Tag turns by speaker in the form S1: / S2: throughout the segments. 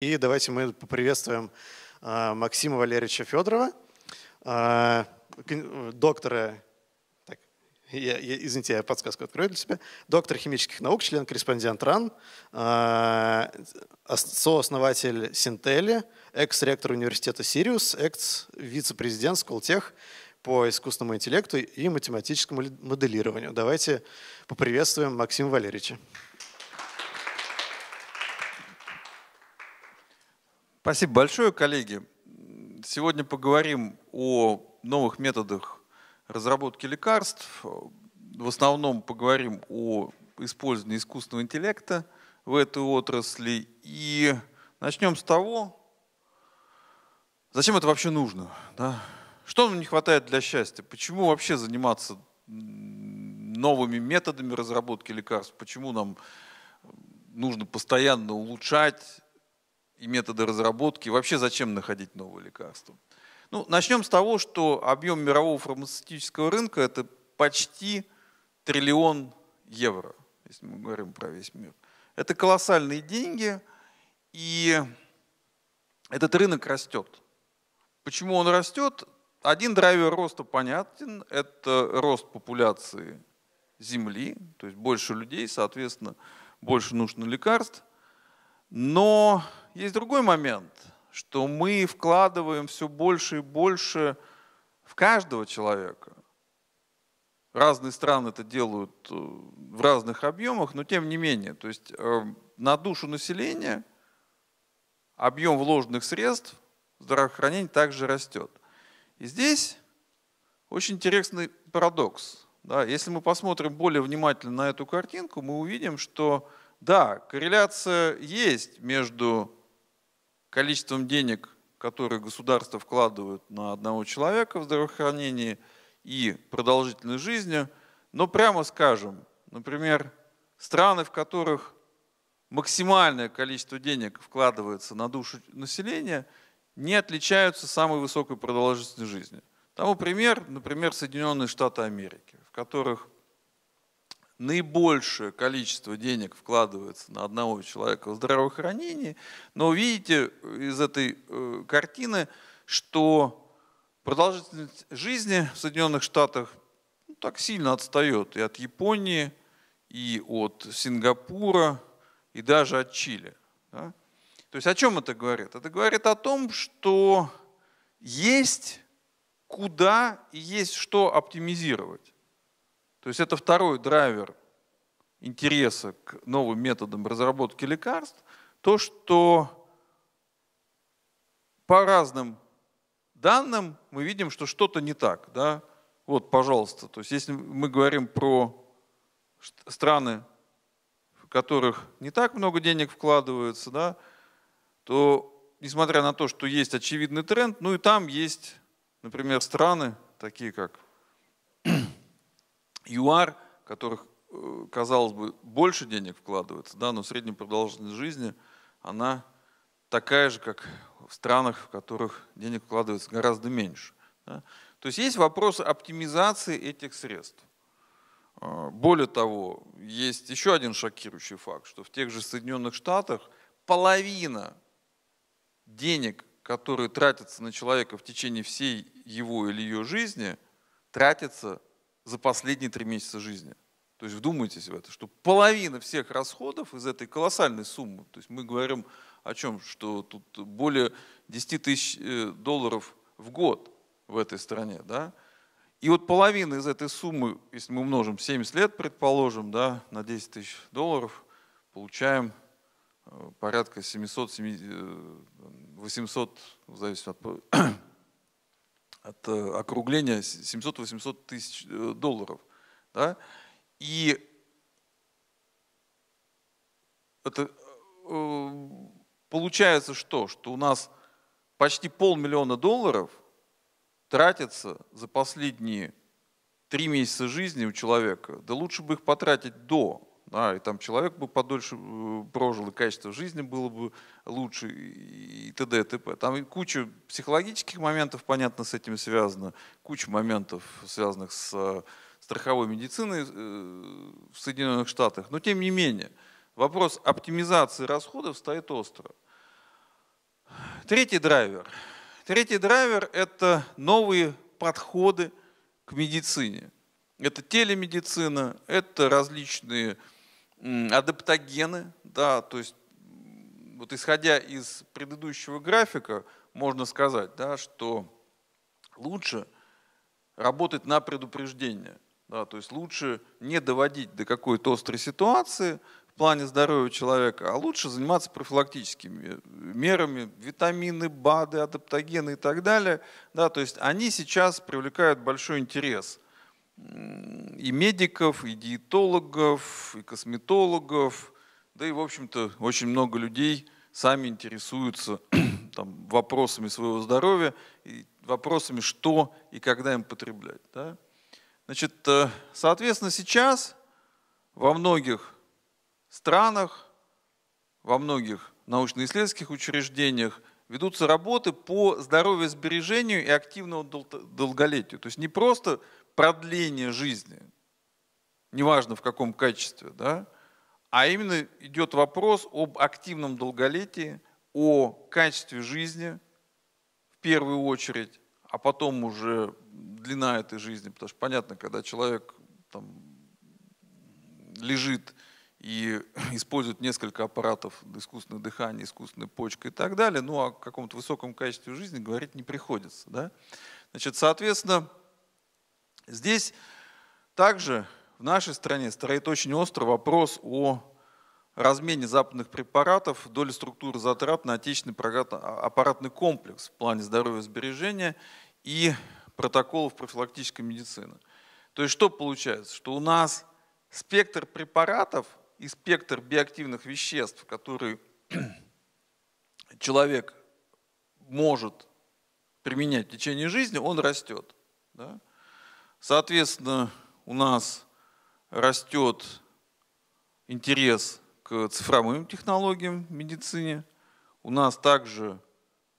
S1: И давайте мы поприветствуем а, Максима Валерьевича Федорова, а, доктора, так, я, я, извините, я подсказку открою для себя, доктор химических наук, член-корреспондент РАН, а, сооснователь Синтели, экс-ректор университета Сириус, экс-вице-президент Сколтех по искусственному интеллекту и математическому моделированию. Давайте поприветствуем Максима Валерьевича.
S2: Спасибо большое, коллеги. Сегодня поговорим о новых методах разработки лекарств. В основном поговорим о использовании искусственного интеллекта в этой отрасли. И начнем с того, зачем это вообще нужно. Да? Что нам не хватает для счастья? Почему вообще заниматься новыми методами разработки лекарств? Почему нам нужно постоянно улучшать и методы разработки, вообще зачем находить новые лекарства. Ну, начнем с того, что объем мирового фармацевтического рынка это почти триллион евро, если мы говорим про весь мир. Это колоссальные деньги, и этот рынок растет. Почему он растет? Один драйвер роста понятен, это рост популяции Земли, то есть больше людей, соответственно, больше нужно лекарств. Но есть другой момент, что мы вкладываем все больше и больше в каждого человека. Разные страны это делают э, в разных объемах, но тем не менее, то есть э, на душу населения объем вложенных средств в здравоохранение также растет. И здесь очень интересный парадокс. Да, если мы посмотрим более внимательно на эту картинку, мы увидим, что да, корреляция есть между количеством денег, которые государство вкладывает на одного человека в здравоохранении и продолжительность жизни. Но прямо скажем, например, страны, в которых максимальное количество денег вкладывается на душу населения, не отличаются самой высокой продолжительностью жизни. Тому пример, например, Соединенные Штаты Америки, в которых наибольшее количество денег вкладывается на одного человека в здравоохранение, но видите э, из этой э, картины, что продолжительность жизни в Соединенных Штатах ну, так сильно отстает и от Японии, и от Сингапура, и даже от Чили. Да? То есть о чем это говорит? Это говорит о том, что есть куда и есть что оптимизировать. То есть это второй драйвер интереса к новым методам разработки лекарств, то, что по разным данным мы видим, что что-то не так. Да? Вот, пожалуйста, то есть если мы говорим про страны, в которых не так много денег вкладывается, да, то несмотря на то, что есть очевидный тренд, ну и там есть, например, страны, такие как ЮАР, которых, э, казалось бы, больше денег вкладывается, да, но средняя продолжительность жизни, она такая же, как в странах, в которых денег вкладывается гораздо меньше. Да. То есть есть вопрос оптимизации этих средств. А, более того, есть еще один шокирующий факт, что в тех же Соединенных Штатах половина денег, которые тратятся на человека в течение всей его или ее жизни, тратится за последние три месяца жизни. То есть вдумайтесь в это, что половина всех расходов из этой колоссальной суммы, то есть мы говорим о чем, что тут более 10 тысяч э, долларов в год в этой стране, да, и вот половина из этой суммы, если мы умножим 70 лет, предположим, да, на 10 тысяч долларов, получаем э, порядка 700, 800, э, в зависимости от от э, округления 700-800 тысяч э, долларов. Да? И это э, получается что? Что у нас почти полмиллиона долларов тратится за последние три месяца жизни у человека. Да лучше бы их потратить до да, и там человек бы подольше э, прожил, и качество жизни было бы лучше, и т.д. и т.п. Там куча психологических моментов, понятно, с этим связано, куча моментов, связанных с э, страховой медициной э, в Соединенных Штатах. Но тем не менее, вопрос оптимизации расходов стоит остро. Третий драйвер. Третий драйвер – это новые подходы к медицине. Это телемедицина, это различные адаптогены, да, то есть вот исходя из предыдущего графика, можно сказать, да, что лучше работать на предупреждение. Да, то есть лучше не доводить до какой-то острой ситуации в плане здоровья человека, а лучше заниматься профилактическими э, мерами, витамины, БАДы, адаптогены и так далее. Да, то есть они сейчас привлекают большой интерес – и медиков, и диетологов, и косметологов, да и, в общем-то, очень много людей сами интересуются там, вопросами своего здоровья и вопросами, что и когда им потреблять. Да? Значит, э, соответственно, сейчас во многих странах, во многих научно-исследовательских учреждениях ведутся работы по здоровью сбережению и активному долголетию. То есть не просто продление жизни, неважно в каком качестве, да, а именно идет вопрос об активном долголетии, о качестве жизни в первую очередь, а потом уже длина этой жизни, потому что понятно, когда человек там, лежит и использует несколько аппаратов, искусственное дыхание, искусственная почка и так далее, ну о а каком-то высоком качестве жизни говорить не приходится. Да? Значит, соответственно, Здесь также в нашей стране стоит очень острый вопрос о размене западных препаратов, доли структуры затрат на отечественный аппаратный комплекс в плане здоровья и сбережения и протоколов профилактической медицины. То есть что получается? Что у нас спектр препаратов и спектр биоактивных веществ, которые человек может применять в течение жизни, он растет. Да? Соответственно, у нас растет интерес к цифровым технологиям в медицине. У нас также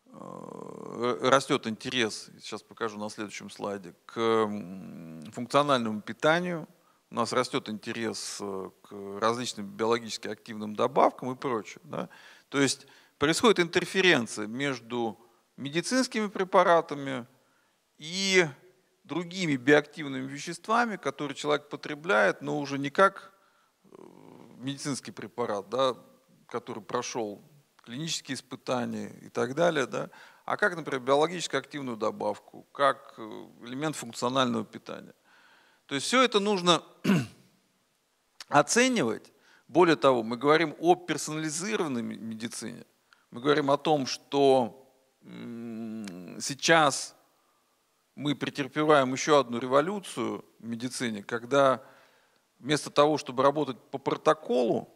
S2: э, растет интерес, сейчас покажу на следующем слайде, к функциональному питанию. У нас растет интерес э, к различным биологически активным добавкам и прочее. Да? То есть происходит интерференция между медицинскими препаратами и другими биоактивными веществами, которые человек потребляет, но уже не как э, медицинский препарат, да, который прошел клинические испытания и так далее, да, а как, например, биологически активную добавку, как э, элемент функционального питания. То есть все это нужно оценивать. Более того, мы говорим о персонализированной медицине. Мы говорим о том, что сейчас мы претерпеваем еще одну революцию в медицине, когда вместо того, чтобы работать по протоколу,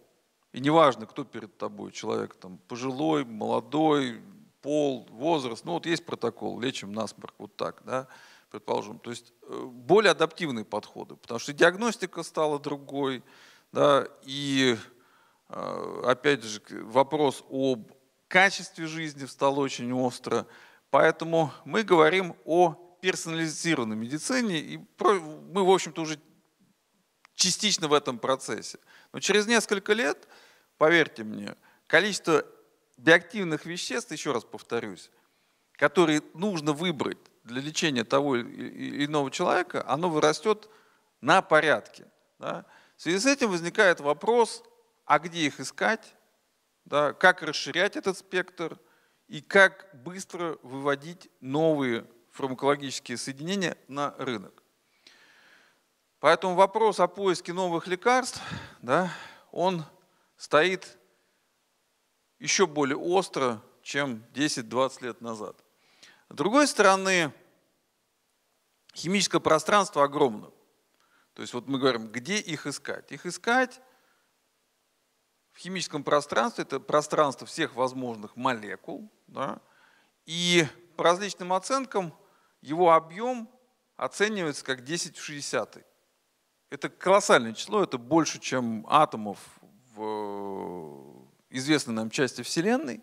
S2: и неважно, кто перед тобой, человек там пожилой, молодой, пол, возраст, ну вот есть протокол, лечим насморк, вот так, да, предположим. То есть э, более адаптивные подходы, потому что диагностика стала другой, да, и э, опять же вопрос об качестве жизни стал очень остро. Поэтому мы говорим о персонализированной медицине, и мы, в общем-то, уже частично в этом процессе. Но через несколько лет, поверьте мне, количество биоактивных веществ, еще раз повторюсь, которые нужно выбрать для лечения того или иного человека, оно вырастет на порядке. Да? В связи с этим возникает вопрос, а где их искать, да, как расширять этот спектр и как быстро выводить новые фармакологические соединения на рынок. Поэтому вопрос о поиске новых лекарств, да, он стоит еще более остро, чем 10-20 лет назад. С другой стороны, химическое пространство огромно. То есть вот мы говорим, где их искать? Их искать в химическом пространстве, это пространство всех возможных молекул, да, и по различным оценкам его объем оценивается как 10 в 60. Это колоссальное число, это больше, чем атомов в э, известной нам части Вселенной.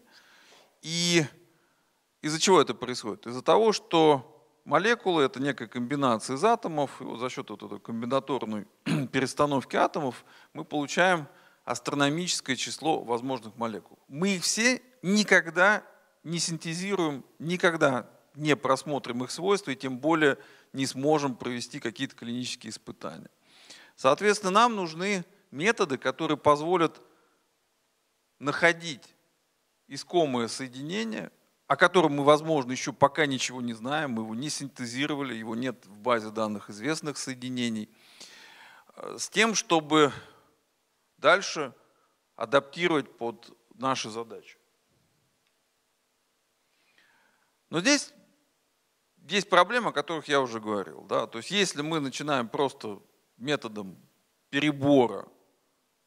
S2: И из-за чего это происходит? Из-за того, что молекулы — это некая комбинация из атомов, и вот за счет вот этой комбинаторной перестановки атомов мы получаем астрономическое число возможных молекул. Мы их все никогда не синтезируем, никогда не просмотрим их свойства и тем более не сможем провести какие-то клинические испытания. Соответственно, нам нужны методы, которые позволят находить искомое соединение, о котором мы, возможно, еще пока ничего не знаем, мы его не синтезировали, его нет в базе данных известных соединений, э, с тем, чтобы дальше адаптировать под наши задачи. Но здесь есть проблемы, о которых я уже говорил. Да? То есть если мы начинаем просто методом перебора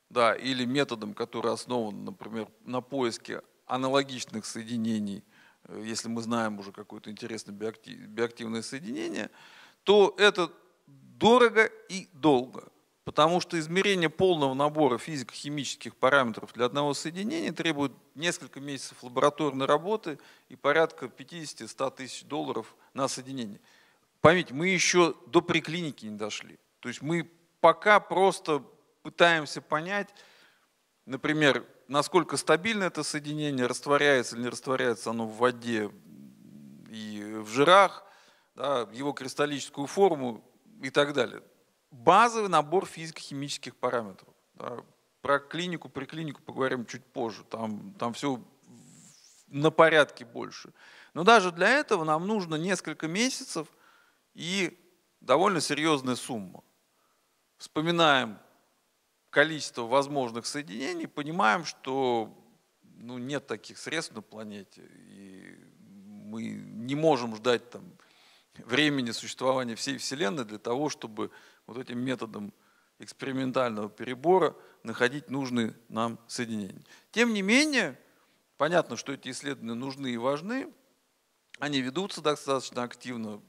S2: да, или методом, который основан, например, на поиске аналогичных соединений, э, если мы знаем уже какое-то интересное биоактивное соединение, то это дорого и долго. Потому что измерение полного набора физико-химических параметров для одного соединения требует несколько месяцев лабораторной работы и порядка 50-100 тысяч долларов на соединение. Поймите, мы еще до приклиники не дошли. То есть мы пока просто пытаемся понять, например, насколько стабильно это соединение, растворяется или не растворяется оно в воде и в жирах, да, его кристаллическую форму и так далее базовый набор физико-химических параметров. Да. Про клинику, при клинику поговорим чуть позже, там, там все на порядке больше. Но даже для этого нам нужно несколько месяцев и довольно серьезная сумма. Вспоминаем количество возможных соединений, понимаем, что ну, нет таких средств на планете, и мы не можем ждать там, времени существования всей Вселенной для того, чтобы вот этим методом экспериментального перебора находить нужные нам соединения. Тем не менее, понятно, что эти исследования нужны и важны. Они ведутся достаточно активно.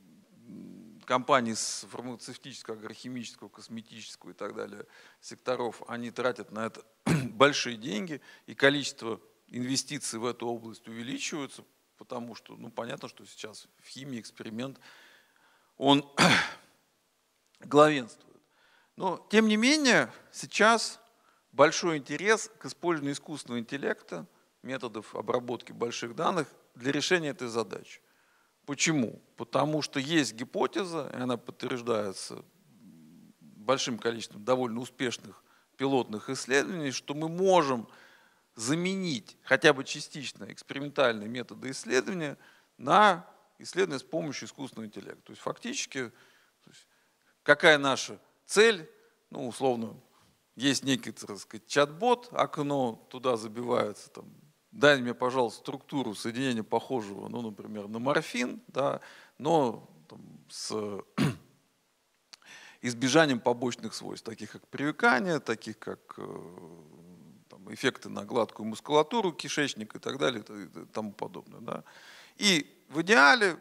S2: Компании с фармацевтического, агрохимического, косметического и так далее секторов, они тратят на это большие деньги, и количество инвестиций в эту область увеличивается, потому что, ну, понятно, что сейчас в химии эксперимент, он главенствуют. Но, тем не менее, сейчас большой интерес к использованию искусственного интеллекта, методов обработки больших данных для решения этой задачи. Почему? Потому что есть гипотеза, и она подтверждается большим количеством довольно успешных пилотных исследований, что мы можем заменить хотя бы частично экспериментальные методы исследования на исследования с помощью искусственного интеллекта. То есть фактически Какая наша цель? Ну, условно, есть некий, так сказать, чат-бот, окно, туда забивается там, дай мне, пожалуйста, структуру соединения похожего, ну, например, на морфин, да, но там, с избежанием побочных свойств, таких как привыкание, таких как э, там, эффекты на гладкую мускулатуру кишечник и так далее и тому подобное. Да. И в идеале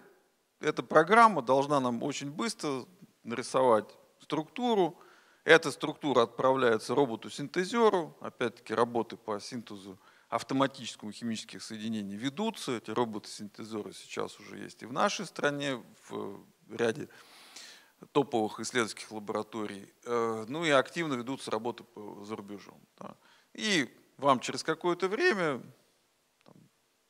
S2: эта программа должна нам очень быстро нарисовать структуру. Эта структура отправляется роботу-синтезеру. Опять-таки работы по синтезу автоматическому химических соединений ведутся. Эти роботы-синтезеры сейчас уже есть и в нашей стране, в ряде топовых исследовательских лабораторий. Э, ну и активно ведутся работы за рубежом. И вам через какое-то время,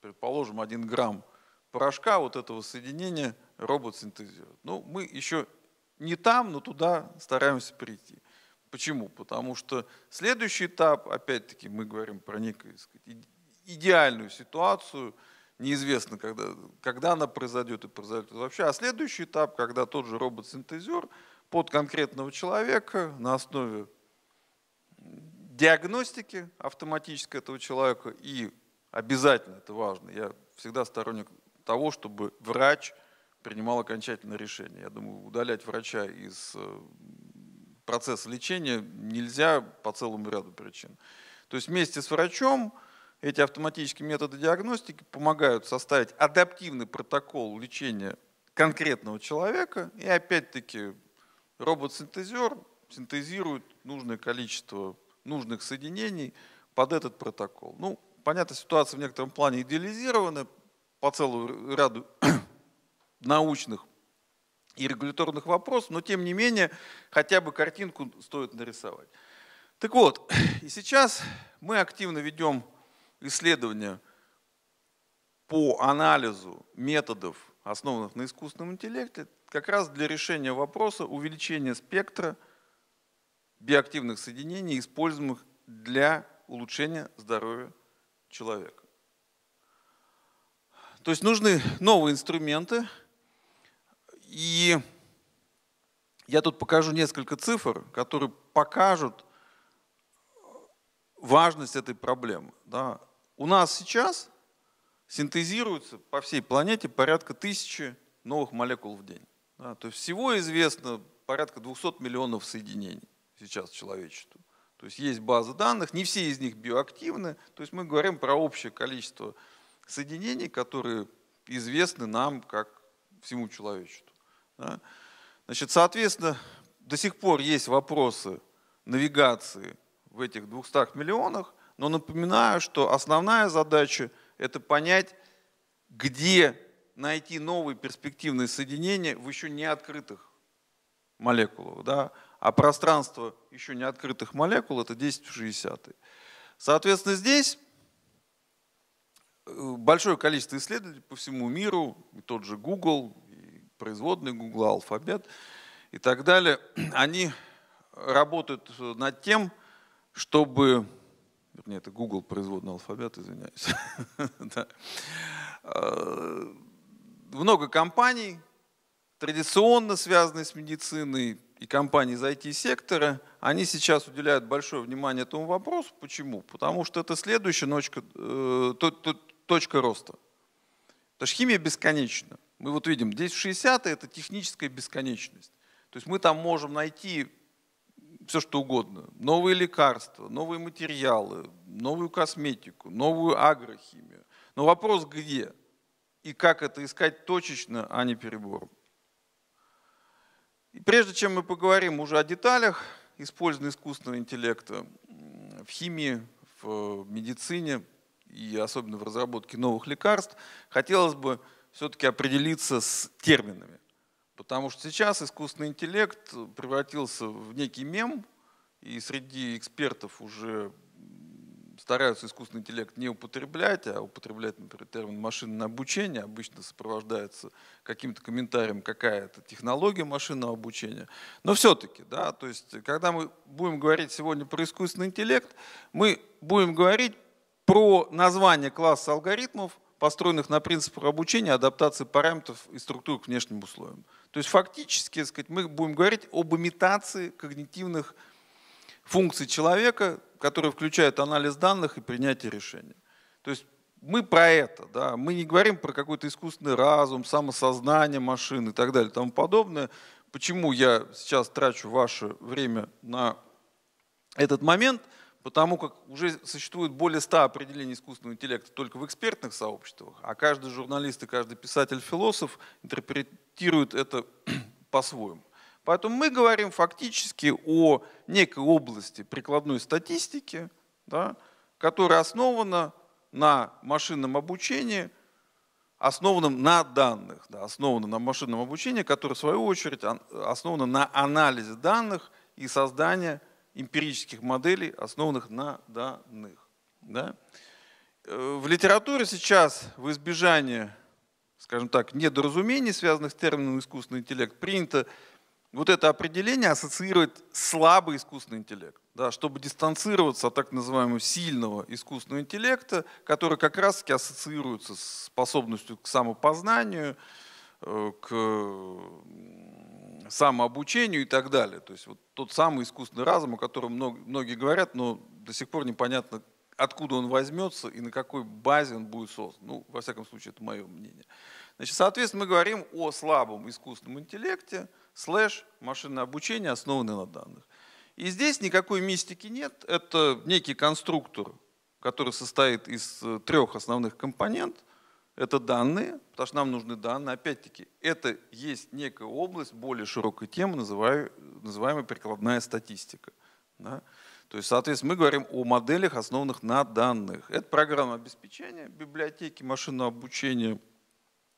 S2: предположим, один грамм порошка вот этого соединения робот синтезирует. Ну, мы еще не там, но туда стараемся прийти. Почему? Потому что следующий этап, опять-таки, мы говорим про некую сказать, идеальную ситуацию, неизвестно, когда, когда она произойдет и произойдет вообще. А следующий этап, когда тот же робот-синтезер под конкретного человека на основе диагностики автоматической этого человека и обязательно, это важно, я всегда сторонник того, чтобы врач – принимал окончательное решение. Я думаю, удалять врача из э, процесса лечения нельзя по целому ряду причин. То есть вместе с врачом эти автоматические методы диагностики помогают составить адаптивный протокол лечения конкретного человека, и опять-таки робот-синтезер синтезирует нужное количество нужных соединений под этот протокол. Ну, понятно, ситуация в некотором плане идеализирована по целому ряду научных и регуляторных вопросов, но тем не менее хотя бы картинку стоит нарисовать. Так вот, и сейчас мы активно ведем исследования по анализу методов, основанных на искусственном интеллекте, как раз для решения вопроса увеличения спектра биоактивных соединений, используемых для улучшения здоровья человека. То есть нужны новые инструменты, и я тут покажу несколько цифр, которые покажут важность этой проблемы. Да. У нас сейчас синтезируется по всей планете порядка тысячи новых молекул в день. Да. То есть всего известно порядка 200 миллионов соединений сейчас человечеству. То есть есть базы данных, не все из них биоактивны. То есть мы говорим про общее количество соединений, которые известны нам как всему человечеству. Значит, соответственно, до сих пор есть вопросы навигации в этих 200 миллионах, но напоминаю, что основная задача – это понять, где найти новые перспективные соединения в еще не открытых молекулах. Да? А пространство еще не открытых молекул – это 10 в 60. Соответственно, здесь э, большое количество исследователей по всему миру, тот же Google, производные Google алфабет и так далее, они работают над тем, чтобы... Вернее, это Google производный алфабет, извиняюсь. Э, много компаний, традиционно связанные с медициной, и компании из IT-сектора, они сейчас уделяют большое внимание этому вопросу. Почему? Потому что это следующая точка, э, точка роста. Потому что химия бесконечна. Мы вот видим, здесь в 60 это техническая бесконечность. То есть мы там можем найти все что угодно. Новые лекарства, новые материалы, новую косметику, новую агрохимию. Но вопрос где? И как это искать точечно, а не перебором. И прежде чем мы поговорим уже о деталях использования искусственного интеллекта в химии, в медицине и особенно в разработке новых лекарств, хотелось бы все-таки определиться с терминами. Потому что сейчас искусственный интеллект превратился в некий мем, и среди экспертов уже стараются искусственный интеллект не употреблять, а употреблять, например, термин машинное обучение обычно сопровождается каким-то комментарием, какая это технология машинного обучения. Но все-таки, да, то есть, когда мы будем говорить сегодня про искусственный интеллект, мы будем говорить про название класса алгоритмов, построенных на принципах обучения, адаптации параметров и структур к внешним условиям. То есть фактически так сказать, мы будем говорить об имитации когнитивных функций человека, которые включают анализ данных и принятие решений. То есть мы про это, да, мы не говорим про какой-то искусственный разум, самосознание машин и так далее и тому подобное. Почему я сейчас трачу ваше время на этот момент – потому как уже существует более 100 определений искусственного интеллекта только в экспертных сообществах, а каждый журналист и каждый писатель-философ интерпретирует это по-своему. Поэтому мы говорим фактически о некой области прикладной статистики, да, которая основана на машинном обучении, основанном на данных, да, основана на машинном обучении, которое в свою очередь основано на анализе данных и создании эмпирических моделей, основанных на данных. Да? Э, в литературе сейчас в избежание, скажем так, недоразумений, связанных с термином искусственный интеллект, принято вот это определение ассоциирует слабый искусственный интеллект, да, чтобы дистанцироваться от так называемого сильного искусственного интеллекта, который как раз-таки ассоциируется с способностью к самопознанию, э, к самообучению и так далее. То есть вот тот самый искусственный разум, о котором многие говорят, но до сих пор непонятно, откуда он возьмется и на какой базе он будет создан. Ну, во всяком случае, это мое мнение. Значит, соответственно, мы говорим о слабом искусственном интеллекте, слэш, машинное обучение, основанное на данных. И здесь никакой мистики нет. Это некий конструктор, который состоит из э, трех основных компонентов это данные, потому что нам нужны данные. Опять-таки, это есть некая область более широкой темы, называю, называемая прикладная статистика. Да? То есть, соответственно, мы говорим о моделях, основанных на данных. Это программа обеспечения, библиотеки, машинного обучения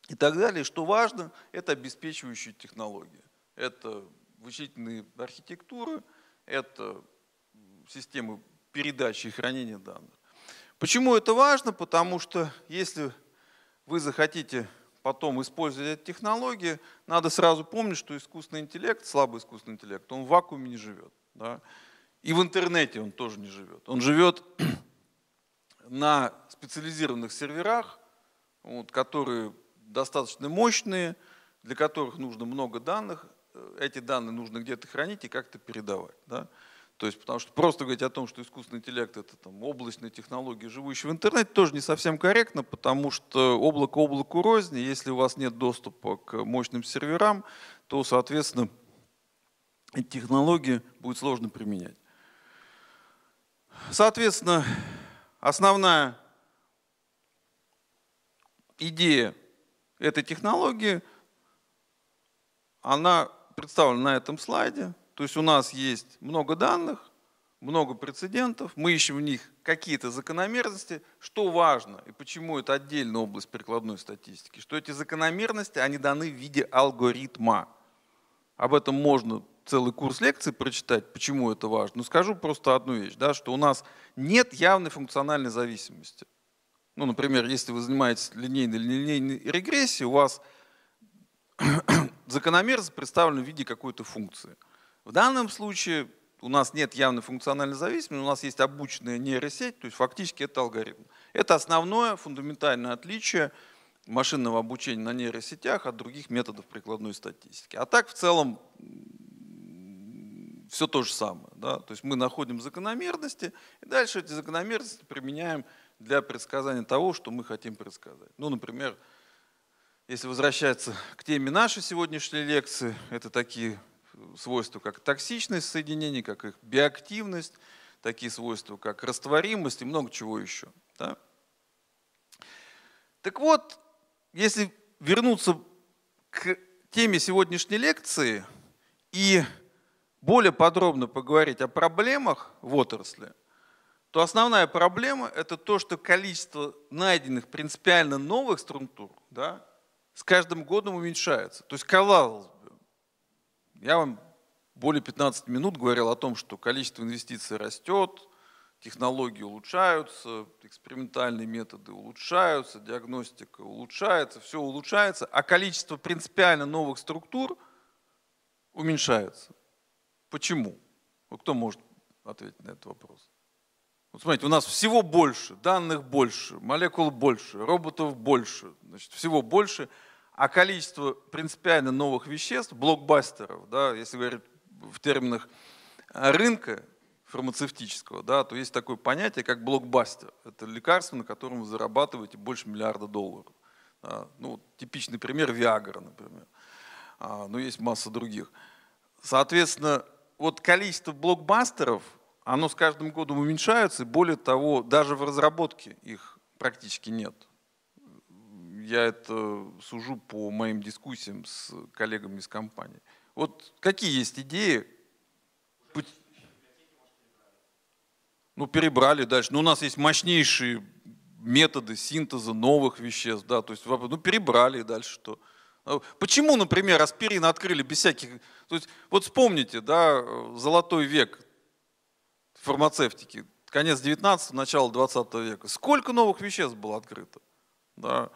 S2: и так далее. что важно, это обеспечивающие технологии. Это вычислительные архитектуры, это системы передачи и хранения данных. Почему это важно? Потому что если вы захотите потом использовать эти технологии, надо сразу помнить, что искусственный интеллект, слабый искусственный интеллект, он в вакууме не живет. Да? И в интернете он тоже не живет. Он живет на специализированных серверах, вот, которые достаточно мощные, для которых нужно много данных. Э, эти данные нужно где-то хранить и как-то передавать. Да? То есть, потому что просто говорить о том, что искусственный интеллект это там, облачные технологии, живущие в интернете, тоже не совсем корректно, потому что облако облаку розни, если у вас нет доступа к мощным серверам, то, соответственно, эти технологии будет сложно применять. Соответственно, основная идея этой технологии, она представлена на этом слайде – то есть у нас есть много данных, много прецедентов, мы ищем в них какие-то закономерности, что важно и почему это отдельная область прикладной статистики, что эти закономерности, они даны в виде алгоритма. Об этом можно целый курс лекций прочитать, почему это важно. Но ну, скажу просто одну вещь, да, что у нас нет явной функциональной зависимости. Ну, например, если вы занимаетесь линейной или нелинейной регрессией, у вас закономерность представлена в виде какой-то функции – в данном случае у нас нет явной функциональной зависимости, у нас есть обученная нейросеть, то есть фактически это алгоритм. Это основное фундаментальное отличие машинного обучения на нейросетях от других методов прикладной статистики. А так в целом все то же самое. Да? То есть мы находим закономерности, и дальше эти закономерности применяем для предсказания того, что мы хотим предсказать. Ну, например, если возвращаться к теме нашей сегодняшней лекции, это такие свойства, как токсичность соединений, как их биоактивность, такие свойства, как растворимость и много чего еще. Да? Так вот, если вернуться к теме сегодняшней лекции и более подробно поговорить о проблемах в отрасли, то основная проблема – это то, что количество найденных принципиально новых структур да, с каждым годом уменьшается. То есть, казалось я вам более 15 минут говорил о том, что количество инвестиций растет, технологии улучшаются, экспериментальные методы улучшаются, диагностика улучшается, все улучшается, а количество принципиально новых структур уменьшается. Почему? Вот кто может ответить на этот вопрос? Вот смотрите, у нас всего больше, данных больше, молекул больше, роботов больше, значит, всего больше – а количество принципиально новых веществ, блокбастеров, да, если говорить в терминах э, рынка фармацевтического, да, то есть такое понятие, как блокбастер. Это лекарство, на котором вы зарабатываете больше миллиарда долларов. Да. Ну, типичный пример Виагра, например. А, но ну, есть масса других. Соответственно, вот количество блокбастеров, оно с каждым годом уменьшается, и более того, даже в разработке их практически нет я это сужу по моим дискуссиям с коллегами из компании. Вот какие есть идеи? Ну, перебрали дальше. Ну, у нас есть мощнейшие методы синтеза новых веществ, да, то есть, ну, перебрали дальше что. А почему, например, аспирин открыли без всяких... То есть, вот вспомните, да, э, золотой век фармацевтики, конец 19 начало 20 века. Сколько новых веществ было открыто? Да.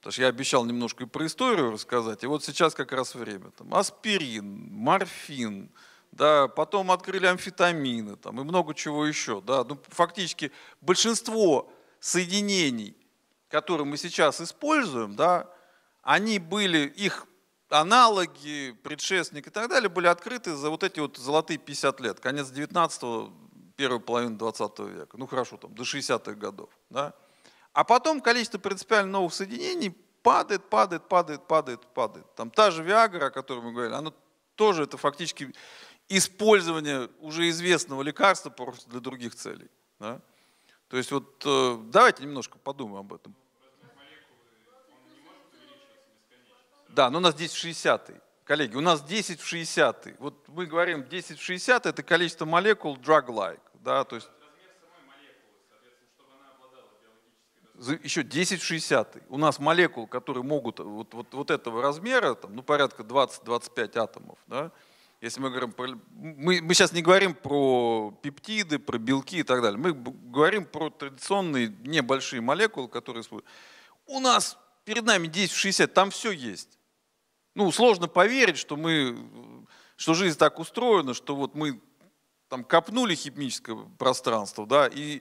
S2: Потому что я обещал немножко и про историю рассказать, и вот сейчас как раз время. Там, аспирин, морфин, да, потом открыли амфетамины там, и много чего еще. Да. Ну, фактически большинство соединений, которые мы сейчас используем, да, они были, их аналоги, предшественники и так далее были открыты за вот эти вот золотые 50 лет, конец 19-го, первой половины 20 века, ну хорошо, там, до 60-х годов. Да? А потом количество принципиально новых соединений падает, падает, падает, падает, падает. Там та же Виагра, о которой мы говорили, она тоже это фактически использование уже известного лекарства просто для других целей. Да? То есть вот э, давайте немножко подумаем об этом. Да, но у нас 10 в 60. Коллеги, у нас 10 в 60. Вот мы говорим 10 в 60 это количество молекул drug-like. Да, то есть еще 10 в 60. У нас молекул, которые могут э, вот, вот, вот этого размера, там, ну, порядка 20-25 атомов. Да? Если мы говорим про, мы, мы сейчас не говорим про пептиды, про белки и так далее. Мы говорим про традиционные небольшие молекулы, которые у нас перед нами 10 в 60, там все есть. Ну, сложно поверить, что мы, что жизнь так устроена, что вот мы там копнули химическое пространство, да, и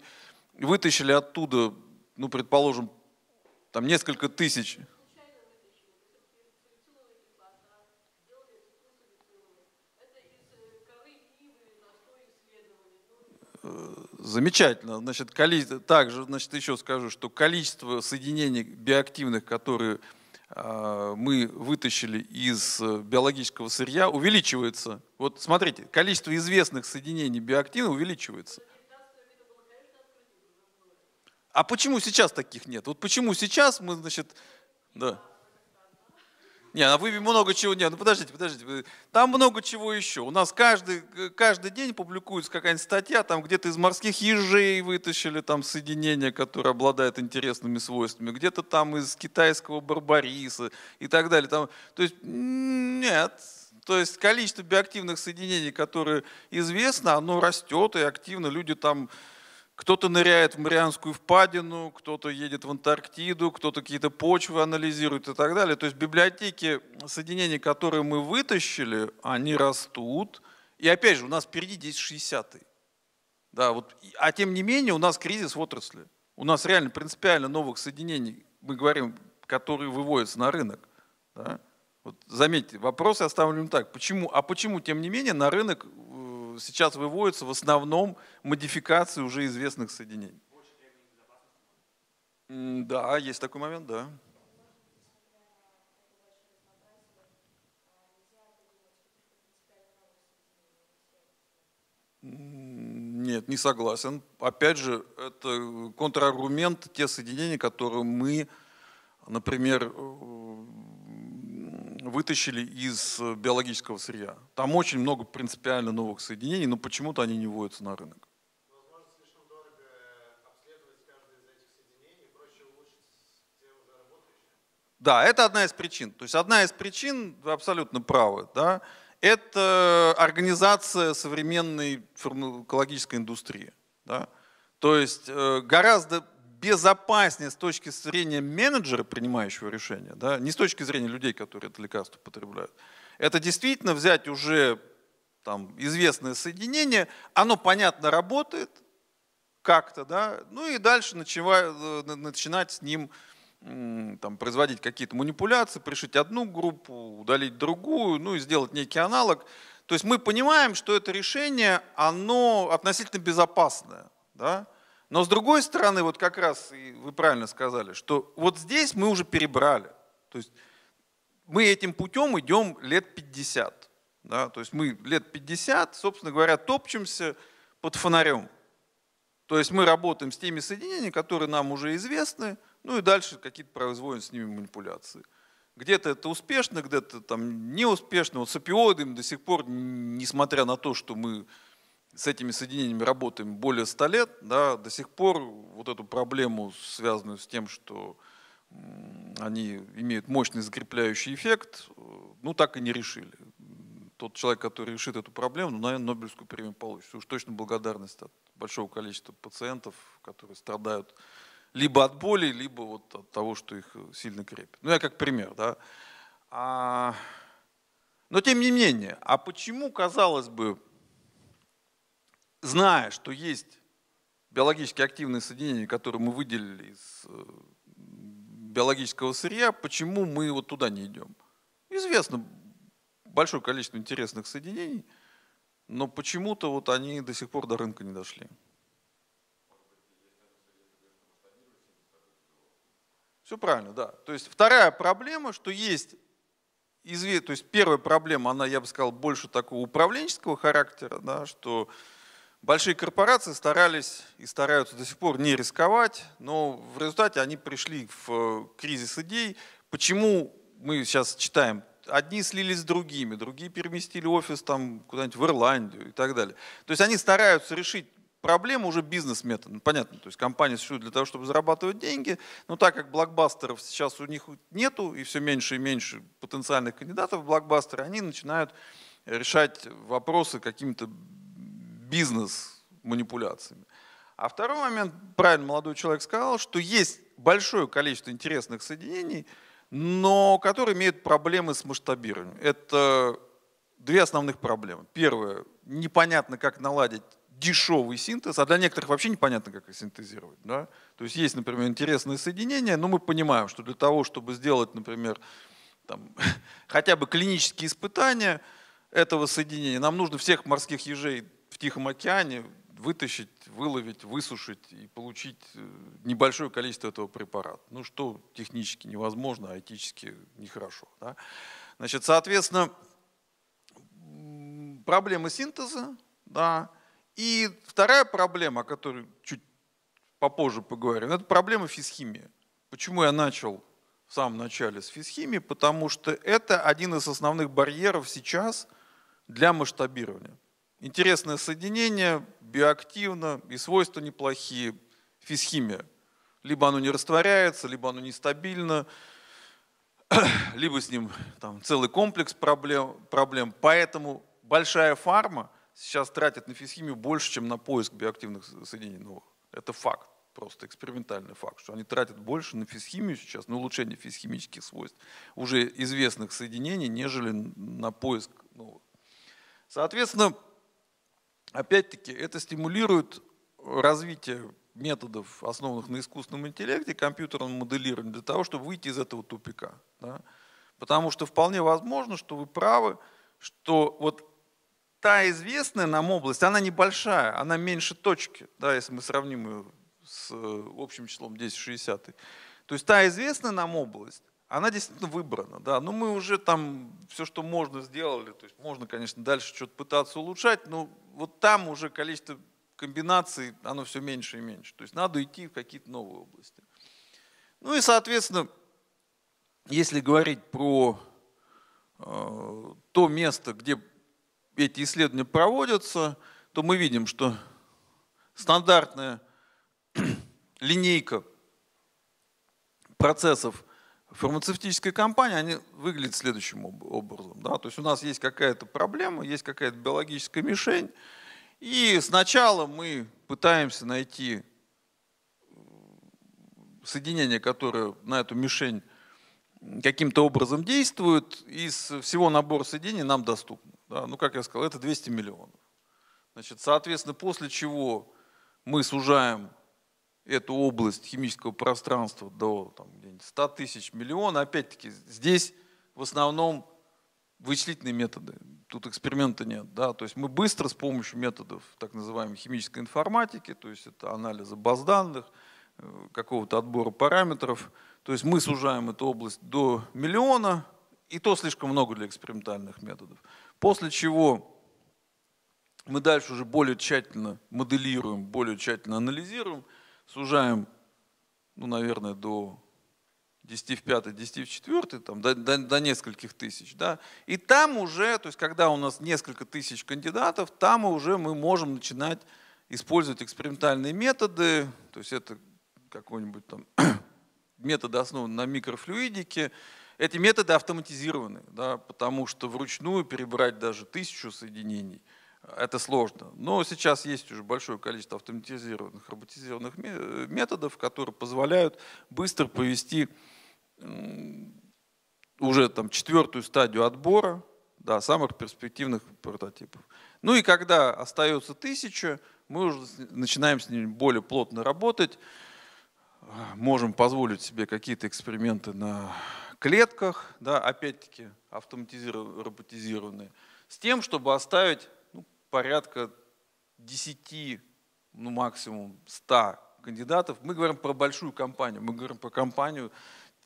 S2: вытащили оттуда ну, предположим, там несколько тысяч. Замечательно. Значит, количество, также значит, еще скажу, что количество соединений биоактивных, которые а, мы вытащили из э, биологического сырья, увеличивается. Вот смотрите, количество известных соединений биоактивных увеличивается. А почему сейчас таких нет? Вот почему сейчас мы, значит, да. Не, а вы много чего, нет, ну подождите, подождите, там много чего еще. У нас каждый, каждый день публикуется какая-нибудь статья, там где-то из морских ежей вытащили там соединение, которое обладает интересными свойствами, где-то там из китайского барбариса и так далее. Там, то есть нет, то есть количество биоактивных соединений, которые известно, оно растет, и активно люди там кто-то ныряет в Марианскую впадину, кто-то едет в Антарктиду, кто-то какие-то почвы анализирует и так далее. То есть библиотеки, соединения, которые мы вытащили, они растут. И опять же, у нас впереди 1060 да, вот, а тем не менее у нас кризис в отрасли. У нас реально принципиально новых соединений, мы говорим, которые выводятся на рынок. Да? Вот заметьте, вопросы оставлю так. Почему, а почему, тем не менее, на рынок сейчас выводятся в основном модификации уже известных соединений. Да, есть такой момент, да. Нет, не согласен. Опять же, это контраргумент те соединения, которые мы, например, э, вытащили из э, биологического сырья. Там очень много принципиально новых соединений, но почему-то они не вводятся на рынок. Э, да, это одна из причин. То есть одна из причин, вы абсолютно правы, да, это организация современной фармакологической индустрии. Да? То есть э, гораздо безопаснее с точки зрения менеджера, принимающего решения, да, не с точки зрения людей, которые это лекарство потребляют, это действительно взять уже там, известное соединение, оно понятно работает как-то, да, ну и дальше начинать, э, начинать с ним там, производить какие-то манипуляции, пришить одну группу, удалить другую, ну и сделать некий аналог. То есть мы понимаем, что это решение, оно относительно безопасное. Да? Но с другой стороны, вот как раз и вы правильно сказали, что вот здесь мы уже перебрали. То есть мы этим путем идем лет 50. Да? То есть мы лет 50, собственно говоря, топчемся под фонарем. То есть мы работаем с теми соединениями, которые нам уже известны, ну и дальше какие-то производим с ними манипуляции. Где-то это успешно, где-то там неуспешно. Вот с опиоидами до сих пор, несмотря на то, что мы с этими соединениями работаем более 100 лет, да, до сих пор вот эту проблему, связанную с тем, что они имеют мощный закрепляющий эффект, э, ну так и не решили. Тот человек, который решит эту проблему, ну, наверное, Нобелевскую премию получит. Уж точно благодарность от большого количества пациентов, которые страдают либо от боли, либо вот от того, что их э, сильно крепит. Ну, я как пример, да. А... Но тем не менее, а почему, казалось бы, зная, что есть биологически активные соединения, которые мы выделили из э, биологического сырья, почему мы вот туда не идем? Известно большое количество интересных соединений, но почему-то вот они до сих пор до рынка не дошли. Все правильно, да. То есть вторая проблема, что есть то есть первая проблема, она, я бы сказал, больше такого управленческого характера, да, что Большие корпорации старались и стараются до сих пор не рисковать, но в результате они пришли в э, кризис идей. Почему мы сейчас читаем? Одни слились с другими, другие переместили офис там куда-нибудь в Ирландию и так далее. То есть они стараются решить проблема уже бизнес методом Понятно, то есть компания существует для того, чтобы зарабатывать деньги, но так как блокбастеров сейчас у них нету, и все меньше и меньше потенциальных кандидатов в блокбастеры, они начинают решать вопросы какими-то бизнес манипуляциями. А второй момент, правильно молодой человек сказал, что есть большое количество интересных соединений, но которые имеют проблемы с масштабированием. Это две основных проблемы. Первое, непонятно, как наладить дешевый синтез, а для некоторых вообще непонятно, как их синтезировать. Да? То есть есть, например, интересные соединения, но мы понимаем, что для того, чтобы сделать, например, там, хотя бы клинические испытания этого соединения, нам нужно всех морских ежей Тихом океане, вытащить, выловить, высушить и получить э, небольшое количество этого препарата. Ну что технически невозможно, а этически нехорошо. Да? Значит, соответственно, проблемы синтеза, да, и вторая проблема, о которой чуть попозже поговорим, это проблема физхимии. Почему я начал в самом начале с физхимии? Потому что это один из основных барьеров сейчас для масштабирования. Интересное соединение, биоактивно и свойства неплохие, физхимия. Либо оно не растворяется, либо оно нестабильно, либо с ним там, целый комплекс проблем, проблем. Поэтому большая фарма сейчас тратит на физхимию больше, чем на поиск биоактивных соединений новых. Это факт, просто экспериментальный факт, что они тратят больше на физхимию сейчас, на улучшение физхимических свойств уже известных соединений, нежели на поиск новых. Соответственно, опять-таки, это стимулирует развитие методов, основанных на искусственном интеллекте, компьютерном моделировании, для того, чтобы выйти из этого тупика. Да? Потому что вполне возможно, что вы правы, что вот та известная нам область, она небольшая, она меньше точки, да, если мы сравним ее с э, общим числом 1060, То есть та известная нам область, она действительно выбрана, да, но ну, мы уже там все, что можно, сделали, то есть можно, конечно, дальше что-то пытаться улучшать, но вот там уже количество комбинаций, оно все меньше и меньше, то есть надо идти в какие-то новые области. Ну и, соответственно, если говорить про э, то место, где эти исследования проводятся, то мы видим, что стандартная линейка процессов фармацевтическая компания, они выглядят следующим образом. Да? То есть у нас есть какая-то проблема, есть какая-то биологическая мишень, и сначала мы пытаемся найти соединение, которое на эту мишень каким-то образом действует, из всего набора соединений нам доступно. Да? Ну, как я сказал, это 200 миллионов. Значит, соответственно, после чего мы сужаем эту область химического пространства до там, 100 тысяч, миллиона, опять-таки здесь в основном вычислительные методы. Тут эксперимента нет. Да? То есть мы быстро с помощью методов так называемой химической информатики, то есть это анализа баз данных, э, какого-то отбора параметров, то есть мы сужаем эту область до миллиона, и то слишком много для экспериментальных методов. После чего мы дальше уже более тщательно моделируем, более тщательно анализируем – сужаем, ну, наверное, до 10 в 5, 10 в 4, там, до, до, до нескольких тысяч, да, и там уже, то есть когда у нас несколько тысяч кандидатов, там уже мы можем начинать использовать экспериментальные методы, то есть это какой-нибудь там методы основаны на микрофлюидике, эти методы автоматизированы, да, потому что вручную перебрать даже тысячу соединений – это сложно. Но сейчас есть уже большое количество автоматизированных, роботизированных э, методов, которые позволяют быстро повести уже там четвертую стадию отбора да, самых перспективных прототипов. Ну и когда остается тысяча, мы уже начинаем с ними более плотно работать, можем позволить себе какие-то эксперименты на клетках, да, опять-таки автоматизированные, роботизированные, с тем, чтобы оставить порядка 10, ну максимум 100 кандидатов. Мы говорим про большую компанию, мы говорим про компанию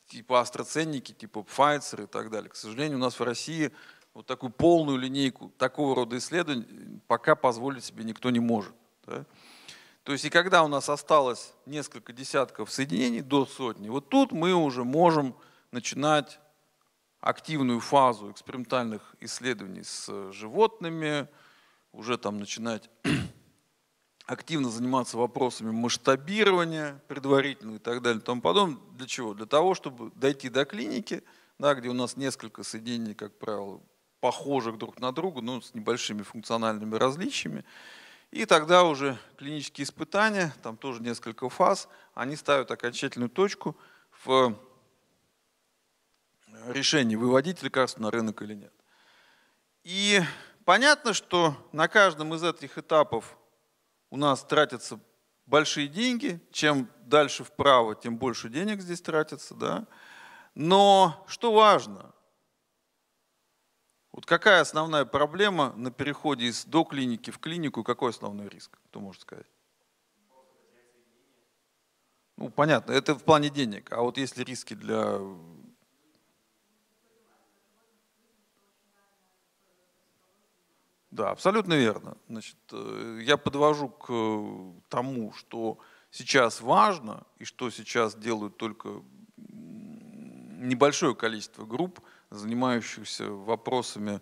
S2: типа астраценники, типа Pfizer и так далее. К сожалению, у нас в России вот такую полную линейку такого рода исследований пока позволить себе никто не может. Да? То есть и когда у нас осталось несколько десятков соединений до сотни, вот тут мы уже можем начинать активную фазу экспериментальных исследований с животными, уже там начинать активно заниматься вопросами масштабирования предварительного и так далее и тому подобное. Для чего? Для того, чтобы дойти до клиники, да, где у нас несколько соединений, как правило, похожих друг на друга, но с небольшими функциональными различиями. И тогда уже клинические испытания, там тоже несколько фаз, они ставят окончательную точку в решении, выводить лекарство на рынок или нет. И Понятно, что на каждом из этих этапов у нас тратятся большие деньги. Чем дальше вправо, тем больше денег здесь тратится. Да? Но что важно? Вот какая основная проблема на переходе из доклиники в клинику и какой основной риск? Кто может сказать? Ну, понятно, это в плане денег. А вот есть ли риски для Да, абсолютно верно. Значит, э, я подвожу к э, тому, что сейчас важно и что сейчас делают только небольшое количество групп, занимающихся вопросами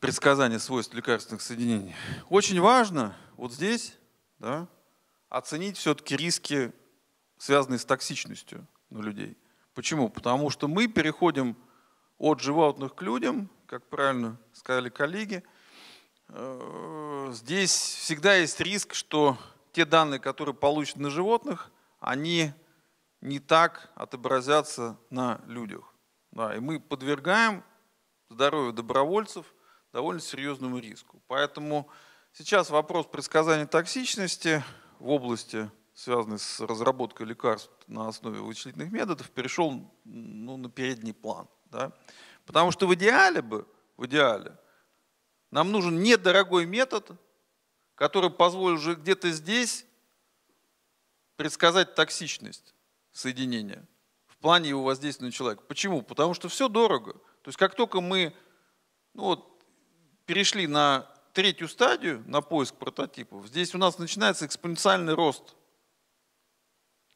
S2: предсказания свойств лекарственных соединений. Очень важно вот здесь да, оценить все-таки риски, связанные с токсичностью на людей. Почему? Потому что мы переходим от животных к людям – как правильно сказали коллеги, э, здесь всегда есть риск, что те данные, которые получены на животных, они не так отобразятся на людях. Да, и мы подвергаем здоровье добровольцев довольно серьезному риску. Поэтому сейчас вопрос предсказания токсичности в области, связанной с разработкой лекарств на основе вычислительных методов, перешел ну, на передний план. Да? Потому что в идеале бы, в идеале, нам нужен недорогой метод, который позволит уже где-то здесь предсказать токсичность соединения в плане его воздействия на человека. Почему? Потому что все дорого. То есть как только мы ну вот, перешли на третью стадию, на поиск прототипов, здесь у нас начинается экспоненциальный рост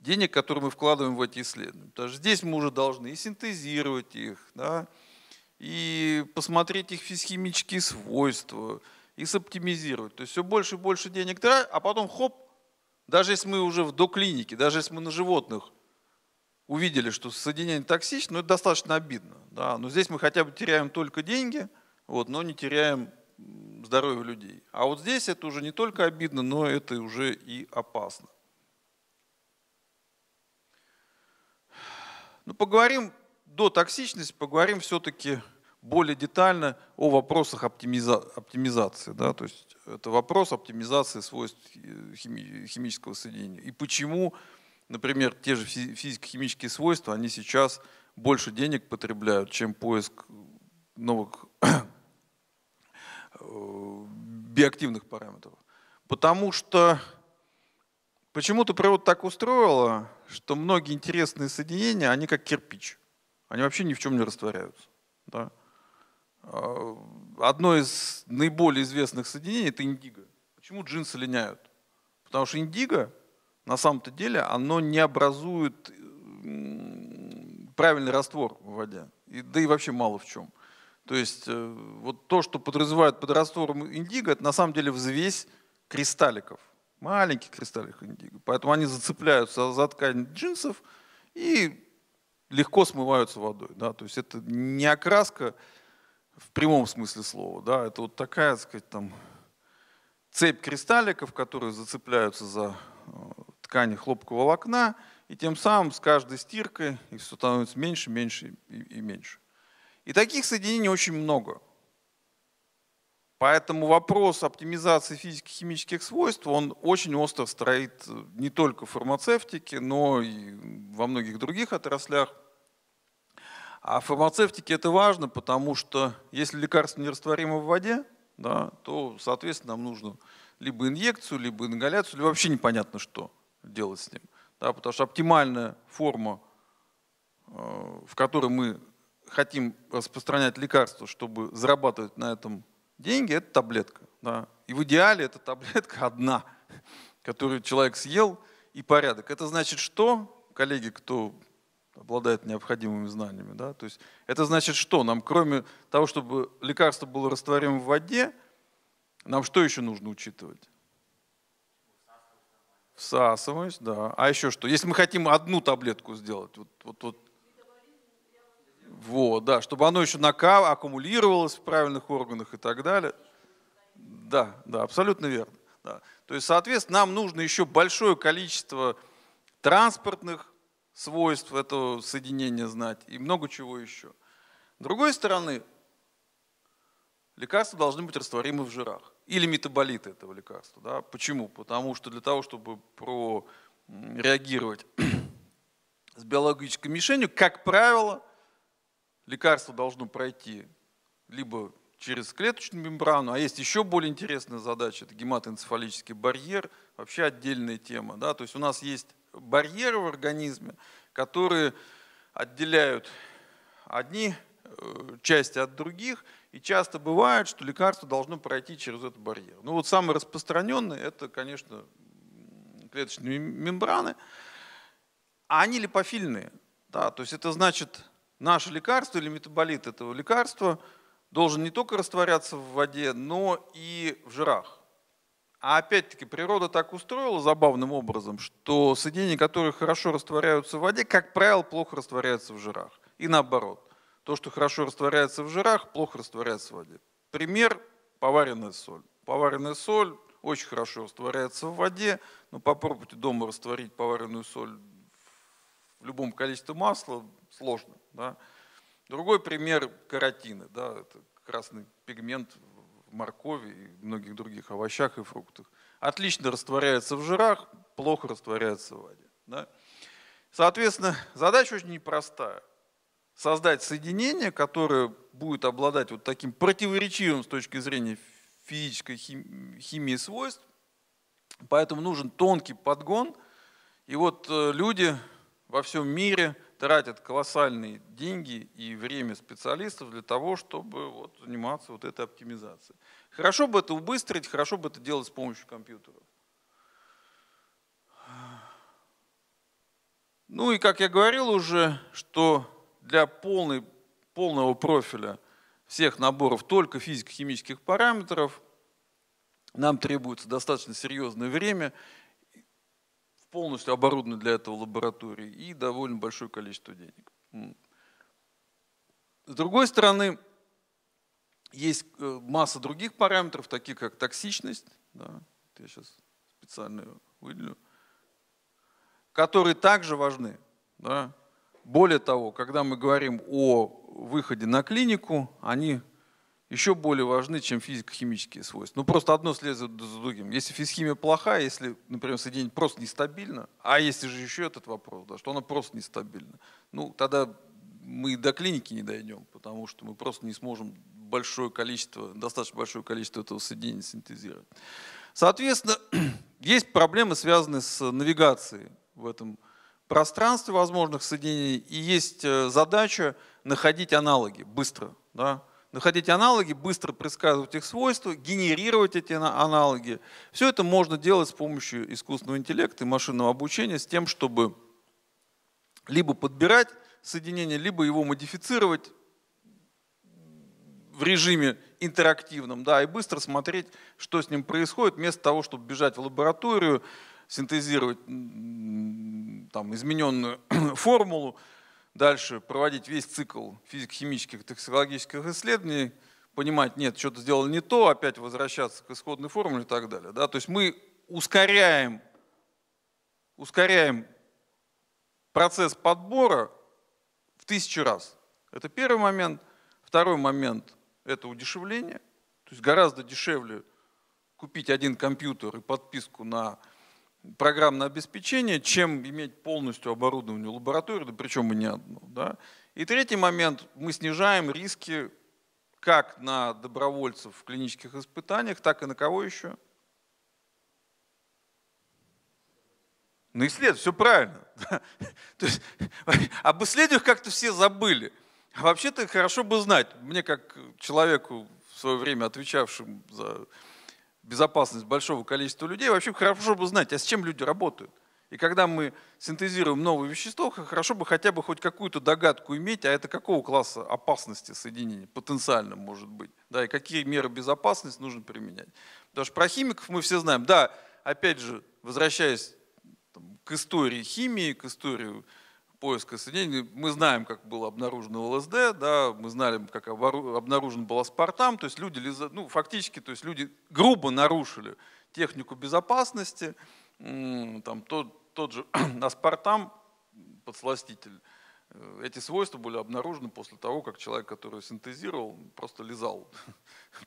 S2: денег, которые мы вкладываем в эти исследования. Потому что здесь мы уже должны и синтезировать их, да, и посмотреть их физхимические свойства, и соптимизировать. То есть все больше и больше денег трать, а потом хоп, даже если мы уже в доклинике, даже если мы на животных увидели, что соединение токсично, ну это достаточно обидно. Да? Но здесь мы хотя бы теряем только деньги, вот, но не теряем здоровье людей. А вот здесь это уже не только обидно, но это уже и опасно. Ну, поговорим до токсичности поговорим все-таки более детально о вопросах оптимиза оптимизации. Да? То есть это вопрос оптимизации свойств э, хими химического соединения. И почему, например, те же физи физико-химические свойства, они сейчас больше денег потребляют, чем поиск новых э, биоактивных параметров. Потому что почему-то природа так устроила, что многие интересные соединения, они как кирпич они вообще ни в чем не растворяются. Да? А, одно из наиболее известных соединений – это индиго. Почему джинсы линяют? Потому что индиго, на самом-то деле, оно не образует правильный раствор в воде. И, да и вообще мало в чем. То есть э, вот то, что подразумевают под раствором индиго, это на самом деле взвесь кристалликов. Маленьких кристалликов индиго. Поэтому они зацепляются за ткань джинсов и легко смываются водой. Да? То есть это не окраска в прямом смысле слова, да? это вот такая, так сказать, там, цепь кристалликов, которые зацепляются за э, ткани хлопкового волокна, и тем самым с каждой стиркой их становится меньше, меньше и, и меньше. И таких соединений очень много – Поэтому вопрос оптимизации физико-химических свойств, он очень остро строит э, не только в фармацевтике, но и во многих других отраслях. А в фармацевтике это важно, потому что если лекарство нерастворимо в воде, да, то, соответственно, нам нужно либо инъекцию, либо ингаляцию, либо вообще непонятно, что делать с ним. Да, потому что оптимальная форма, э, в которой мы хотим распространять лекарство, чтобы зарабатывать на этом Деньги – это таблетка. Да. И в идеале эта таблетка одна, которую человек съел, и порядок. Это значит что, коллеги, кто обладает необходимыми знаниями, да, то есть это значит что? Нам кроме того, чтобы лекарство было растворимо в воде, нам что еще нужно учитывать? Всасываемость, да. А еще что? Если мы хотим одну таблетку сделать, вот, вот, вот вот, да, чтобы оно еще накав... аккумулировалось в правильных органах и так далее. Да, да, абсолютно верно. Да. То есть, соответственно, нам нужно еще большое количество транспортных свойств этого соединения знать и много чего еще. С другой стороны, лекарства должны быть растворимы в жирах или метаболиты этого лекарства. Да? Почему? Потому что для того, чтобы прореагировать с биологической мишенью, как правило, лекарство должно пройти либо через клеточную мембрану, а есть еще более интересная задача, это гематоэнцефалический барьер, вообще отдельная тема. Да? То есть у нас есть барьеры в организме, которые отделяют одни э, части от других, и часто бывает, что лекарство должно пройти через этот барьер. Ну вот самый распространенный это, конечно, клеточные мембраны, а они липофильные. Да, то есть это значит, наше лекарство или метаболит этого лекарства должен не только растворяться в воде, но и в жирах. А опять-таки природа так устроила забавным образом, что соединения, которые хорошо растворяются в воде, как правило, плохо растворяются в жирах. И наоборот. То, что хорошо растворяется в жирах, плохо растворяется в воде. Пример – поваренная соль. Поваренная соль очень хорошо растворяется в воде, но попробуйте дома растворить поваренную соль в любом количестве масла, сложным. Да. Другой пример – каротины. Да, это красный пигмент в моркови и многих других овощах и фруктах. Отлично растворяется в жирах, плохо растворяется в воде. Да. Соответственно, задача очень непростая. Создать соединение, которое будет обладать вот таким противоречивым с точки зрения физической химии свойств. Поэтому нужен тонкий подгон. И вот э, люди во всем мире – тратят колоссальные деньги и время специалистов для того, чтобы вот, заниматься вот этой оптимизацией. Хорошо бы это убыстрить, хорошо бы это делать с помощью компьютеров. Ну и как я говорил уже, что для полной, полного профиля всех наборов только физико-химических параметров нам требуется достаточно серьезное время – полностью оборудованы для этого лаборатории и довольно большое количество денег. С другой стороны, есть э, масса других параметров, такие как токсичность, да, я сейчас специально выделю, которые также важны. Да. Более того, когда мы говорим о выходе на клинику, они еще более важны, чем физико-химические свойства. Ну, просто одно следует за другим. Если физхимия плоха, если, например, соединение просто нестабильно, а если же еще этот вопрос, да, что оно просто нестабильно, ну, тогда мы до клиники не дойдем, потому что мы просто не сможем большое количество, достаточно большое количество этого соединения синтезировать. Соответственно, есть проблемы, связанные с навигацией в этом пространстве возможных соединений, и есть э, задача находить аналоги быстро, да, находить ну, аналоги, быстро предсказывать их свойства, генерировать эти аналоги. Все это можно делать с помощью искусственного интеллекта и машинного обучения с тем, чтобы либо подбирать соединение, либо его модифицировать в режиме интерактивном, да, и быстро смотреть, что с ним происходит, вместо того, чтобы бежать в лабораторию, синтезировать там, измененную формулу, дальше проводить весь цикл физико-химических, токсикологических исследований, понимать, нет, что-то сделали не то, опять возвращаться к исходной формуле и так далее. Да? То есть мы ускоряем, ускоряем процесс подбора в тысячу раз. Это первый момент. Второй момент – это удешевление. То есть гораздо дешевле купить один компьютер и подписку на программное обеспечение, чем иметь полностью оборудованную лабораторию, да причем и не одну. Да? И третий момент, мы снижаем риски как на добровольцев в клинических испытаниях, так и на кого еще? На исследов. все правильно. То есть, об исследованиях как-то все забыли. А вообще-то хорошо бы знать, мне как человеку в свое время отвечавшим за безопасность большого количества людей, вообще хорошо бы знать, а с чем люди работают. И когда мы синтезируем новые вещества, хорошо бы хотя бы хоть какую-то догадку иметь, а это какого класса опасности соединения потенциально может быть, да, и какие меры безопасности нужно применять. Потому что про химиков мы все знаем. Да, опять же, возвращаясь там, к истории химии, к истории поиска соединений. Мы знаем, как было обнаружено ЛСД, да, мы знали, как обнаружен был аспартам, то есть люди, ну, фактически, то есть люди грубо нарушили технику безопасности, там тот, тот же аспартам, подсластитель, Э, эти свойства были обнаружены после того, как человек, который синтезировал, просто лизал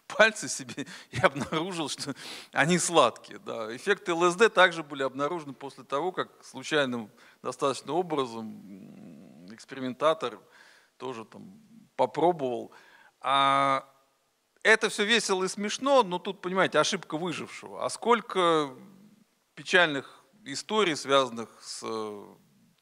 S2: пальцы себе и обнаружил, что они сладкие. Да. Эффекты ЛСД также были обнаружены после того, как случайным достаточно образом экспериментатор тоже там попробовал. А это все весело и смешно, но тут, понимаете, ошибка выжившего. А сколько печальных историй, связанных с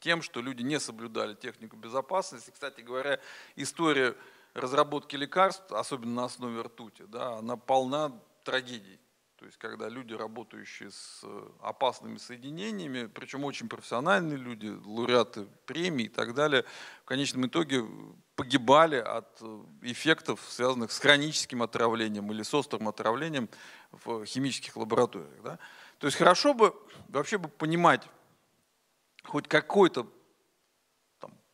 S2: тем, что люди не соблюдали технику безопасности. Кстати говоря, история разработки лекарств, особенно на основе ртути, да, она полна трагедий. То есть, когда люди, работающие с э, опасными соединениями, причем очень профессиональные люди, лауреаты премий и так далее, в конечном итоге погибали от э, эффектов, связанных с хроническим отравлением или с острым отравлением в химических лабораториях. Да? То есть, хорошо бы вообще бы понимать, хоть какой-то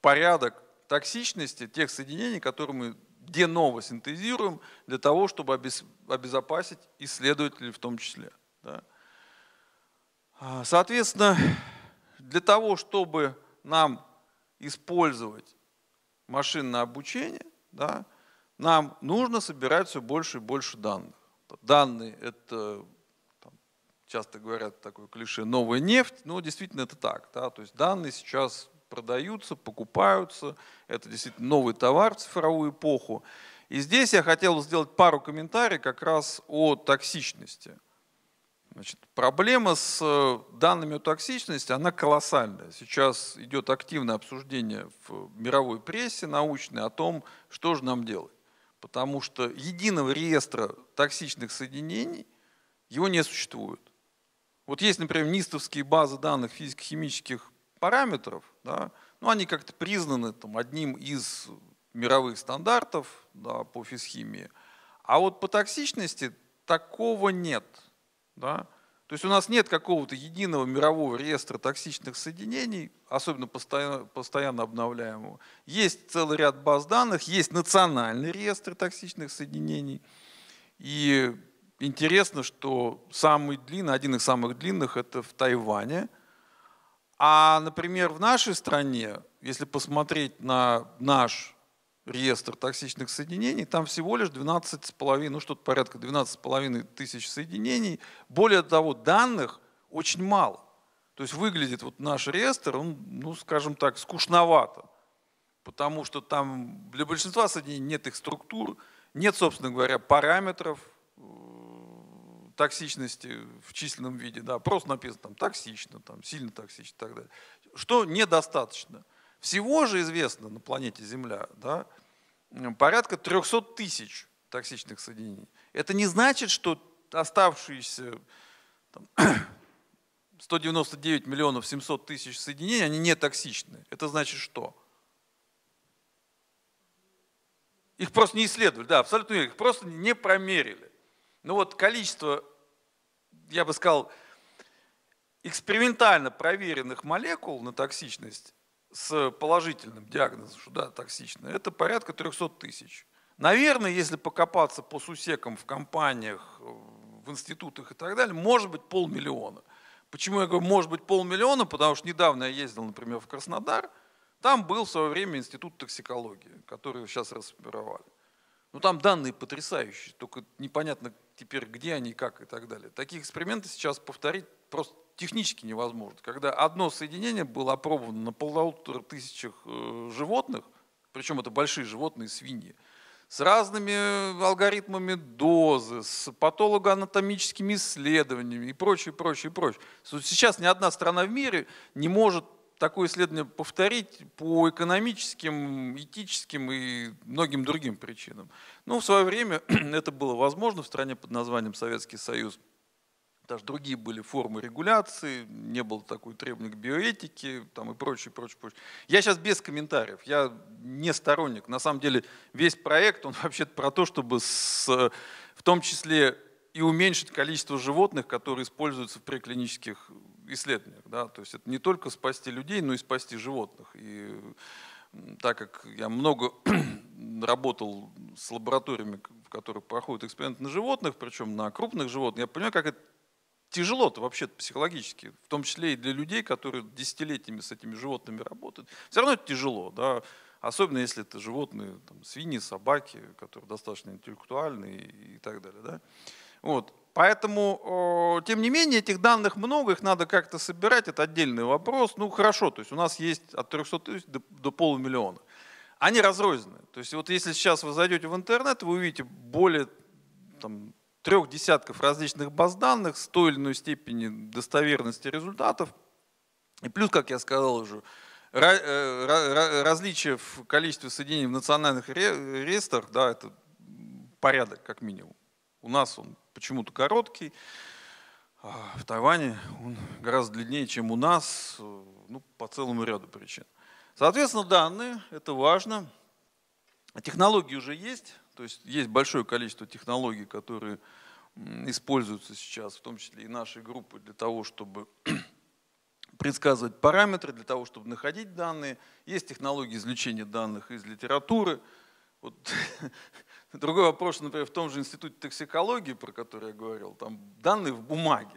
S2: порядок токсичности тех соединений, которые мы деново синтезируем для того, чтобы обезопасить исследователей в том числе. Да. А, соответственно, для того, чтобы нам использовать машинное обучение, да, нам нужно собирать все больше и больше данных. Данные – это часто говорят такое клише, новая нефть, но действительно это так. Да? То есть данные сейчас продаются, покупаются, это действительно новый товар в цифровую эпоху. И здесь я хотел сделать пару комментариев как раз о токсичности. Значит, проблема с э, данными о токсичности, она колоссальная. Сейчас идет активное обсуждение в мировой прессе научной о том, что же нам делать. Потому что единого реестра токсичных соединений его не существует. Вот есть, например, нистовские базы данных физико-химических параметров, да, но ну, они как-то признаны там, одним из мировых стандартов да, по физхимии. А вот по токсичности такого нет. Да? То есть у нас нет какого-то единого мирового реестра токсичных соединений, особенно постоянно, постоянно обновляемого. Есть целый ряд баз данных, есть национальный реестр токсичных соединений. И Интересно, что самый длинный, один из самых длинных – это в Тайване. А, например, в нашей стране, если посмотреть на наш реестр токсичных соединений, там всего лишь 12,5, ну что-то порядка 12,5 тысяч соединений. Более того, данных очень мало. То есть выглядит вот наш реестр, он, ну, скажем так, скучновато, потому что там для большинства соединений нет их структур, нет, собственно говоря, параметров, токсичности в численном виде, да, просто написано там токсично, там, сильно токсично и так далее, что недостаточно. Всего же известно на планете Земля да, порядка 300 тысяч токсичных соединений. Это не значит, что оставшиеся там, 199 миллионов 700 тысяч соединений, они не токсичны. Это значит что? Их просто не исследовали, да, абсолютно верно, их просто не промерили. Ну вот количество, я бы сказал, экспериментально проверенных молекул на токсичность с положительным диагнозом, что да, токсично, это порядка 300 тысяч. Наверное, если покопаться по сусекам в компаниях, в институтах и так далее, может быть полмиллиона. Почему я говорю, может быть полмиллиона? Потому что недавно я ездил, например, в Краснодар, там был в свое время институт токсикологии, который сейчас расформировали. Ну там данные потрясающие, только непонятно, теперь где они, как и так далее. Таких экспериментов сейчас повторить просто технически невозможно. Когда одно соединение было опробовано на полутора тысячах э, животных, причем это большие животные, свиньи, с разными э, алгоритмами дозы, с патологоанатомическими исследованиями и прочее, прочее, прочее. Сейчас ни одна страна в мире не может такое исследование повторить по экономическим, этическим и многим другим причинам. Ну, в свое время это было возможно в стране под названием Советский Союз. Даже другие были формы регуляции, не было такой требования к биоэтике там, и прочее, прочее, прочее. Я сейчас без комментариев, я не сторонник. На самом деле весь проект, он вообще про то, чтобы с, в том числе и уменьшить количество животных, которые используются в преклинических исследованиях. Да? То есть это не только спасти людей, но и спасти животных. И так как я много работал с лабораториями, в которых проходят эксперименты на животных, причем на крупных животных, я понимаю, как это тяжело-то вообще психологически, в том числе и для людей, которые десятилетиями с этими животными работают. Все равно это тяжело, да? особенно если это животные, там, свиньи, собаки, которые достаточно интеллектуальные и так далее. Да? Вот. Поэтому, тем не менее, этих данных много, их надо как-то собирать, это отдельный вопрос. Ну хорошо, то есть у нас есть от 300 тысяч до, до полумиллиона. Они разрознены. То есть вот если сейчас вы зайдете в интернет, вы увидите более там, трех десятков различных баз данных с той или иной степени достоверности результатов. И плюс, как я сказал уже, э, различия в количестве соединений в национальных реестрах, да, это порядок как минимум. У нас он почему-то короткий, а в Тайване он гораздо длиннее, чем у нас, э, ну, по целому ряду причин. Соответственно, данные, это важно. Технологии уже есть, то есть есть большое количество технологий, которые используются сейчас, в том числе и нашей группы, для того, чтобы предсказывать параметры, для того, чтобы находить данные. Есть технологии извлечения данных из литературы. Вот Другой вопрос, например, в том же институте токсикологии, про который я говорил, там данные в бумаге.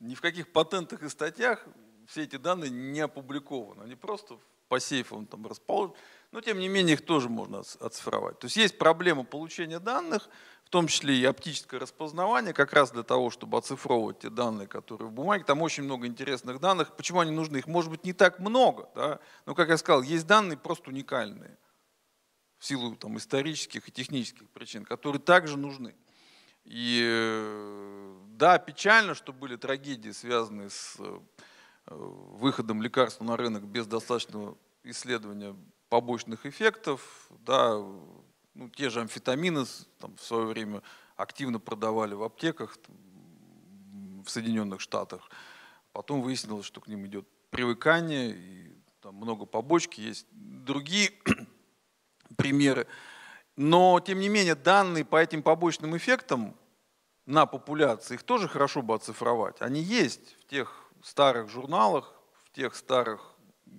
S2: Ни в каких патентах и статьях все эти данные не опубликованы. Они просто по сейфам там расположены. Но тем не менее их тоже можно оцифровать. То есть есть проблема получения данных, в том числе и оптическое распознавание, как раз для того, чтобы оцифровывать те данные, которые в бумаге. Там очень много интересных данных. Почему они нужны? Их может быть не так много, да? но, как я сказал, есть данные просто уникальные силу там, исторических и технических причин, которые также нужны. И э, да, печально, что были трагедии, связанные с э, выходом лекарства на рынок без достаточного исследования побочных эффектов. Да, ну, те же амфетамины там, в свое время активно продавали в аптеках там, в Соединенных Штатах. Потом выяснилось, что к ним идет привыкание, и там много побочки, есть другие примеры. Но, тем не менее, данные по этим побочным эффектам на популяции, их тоже хорошо бы оцифровать. Они есть в тех старых журналах, в тех старых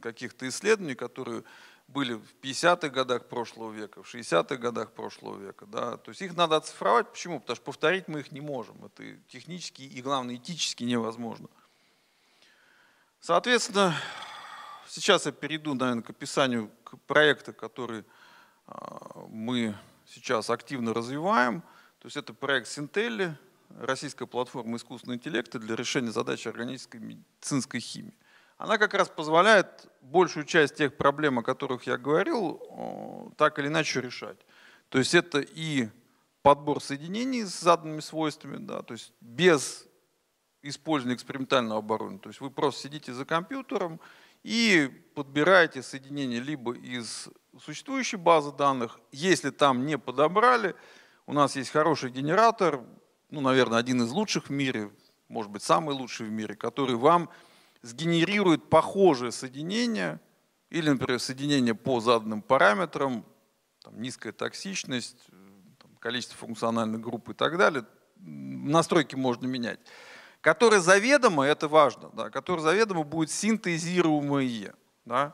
S2: каких-то исследований, которые были в 50-х годах прошлого века, в 60-х годах прошлого века. Да? То есть их надо оцифровать. Почему? Потому что повторить мы их не можем. Это технически и, главное, этически невозможно. Соответственно, сейчас я перейду, наверное, к описанию проекта, который мы сейчас активно развиваем. То есть это проект Синтелли, российская платформа искусственного интеллекта для решения задачи органической медицинской химии. Она как раз позволяет большую часть тех проблем, о которых я говорил, так или иначе решать. То есть это и подбор соединений с заданными свойствами, да, то есть без использования экспериментального оборудования. То есть вы просто сидите за компьютером, и подбираете соединение либо из существующей базы данных, если там не подобрали, у нас есть хороший генератор, ну, наверное, один из лучших в мире, может быть, самый лучший в мире, который вам сгенерирует похожее соединение, или, например, соединение по заданным параметрам, там, низкая токсичность, там, количество функциональных групп и так далее. Настройки можно менять который заведомо, это важно, да, который заведомо будет синтезируемое. Да.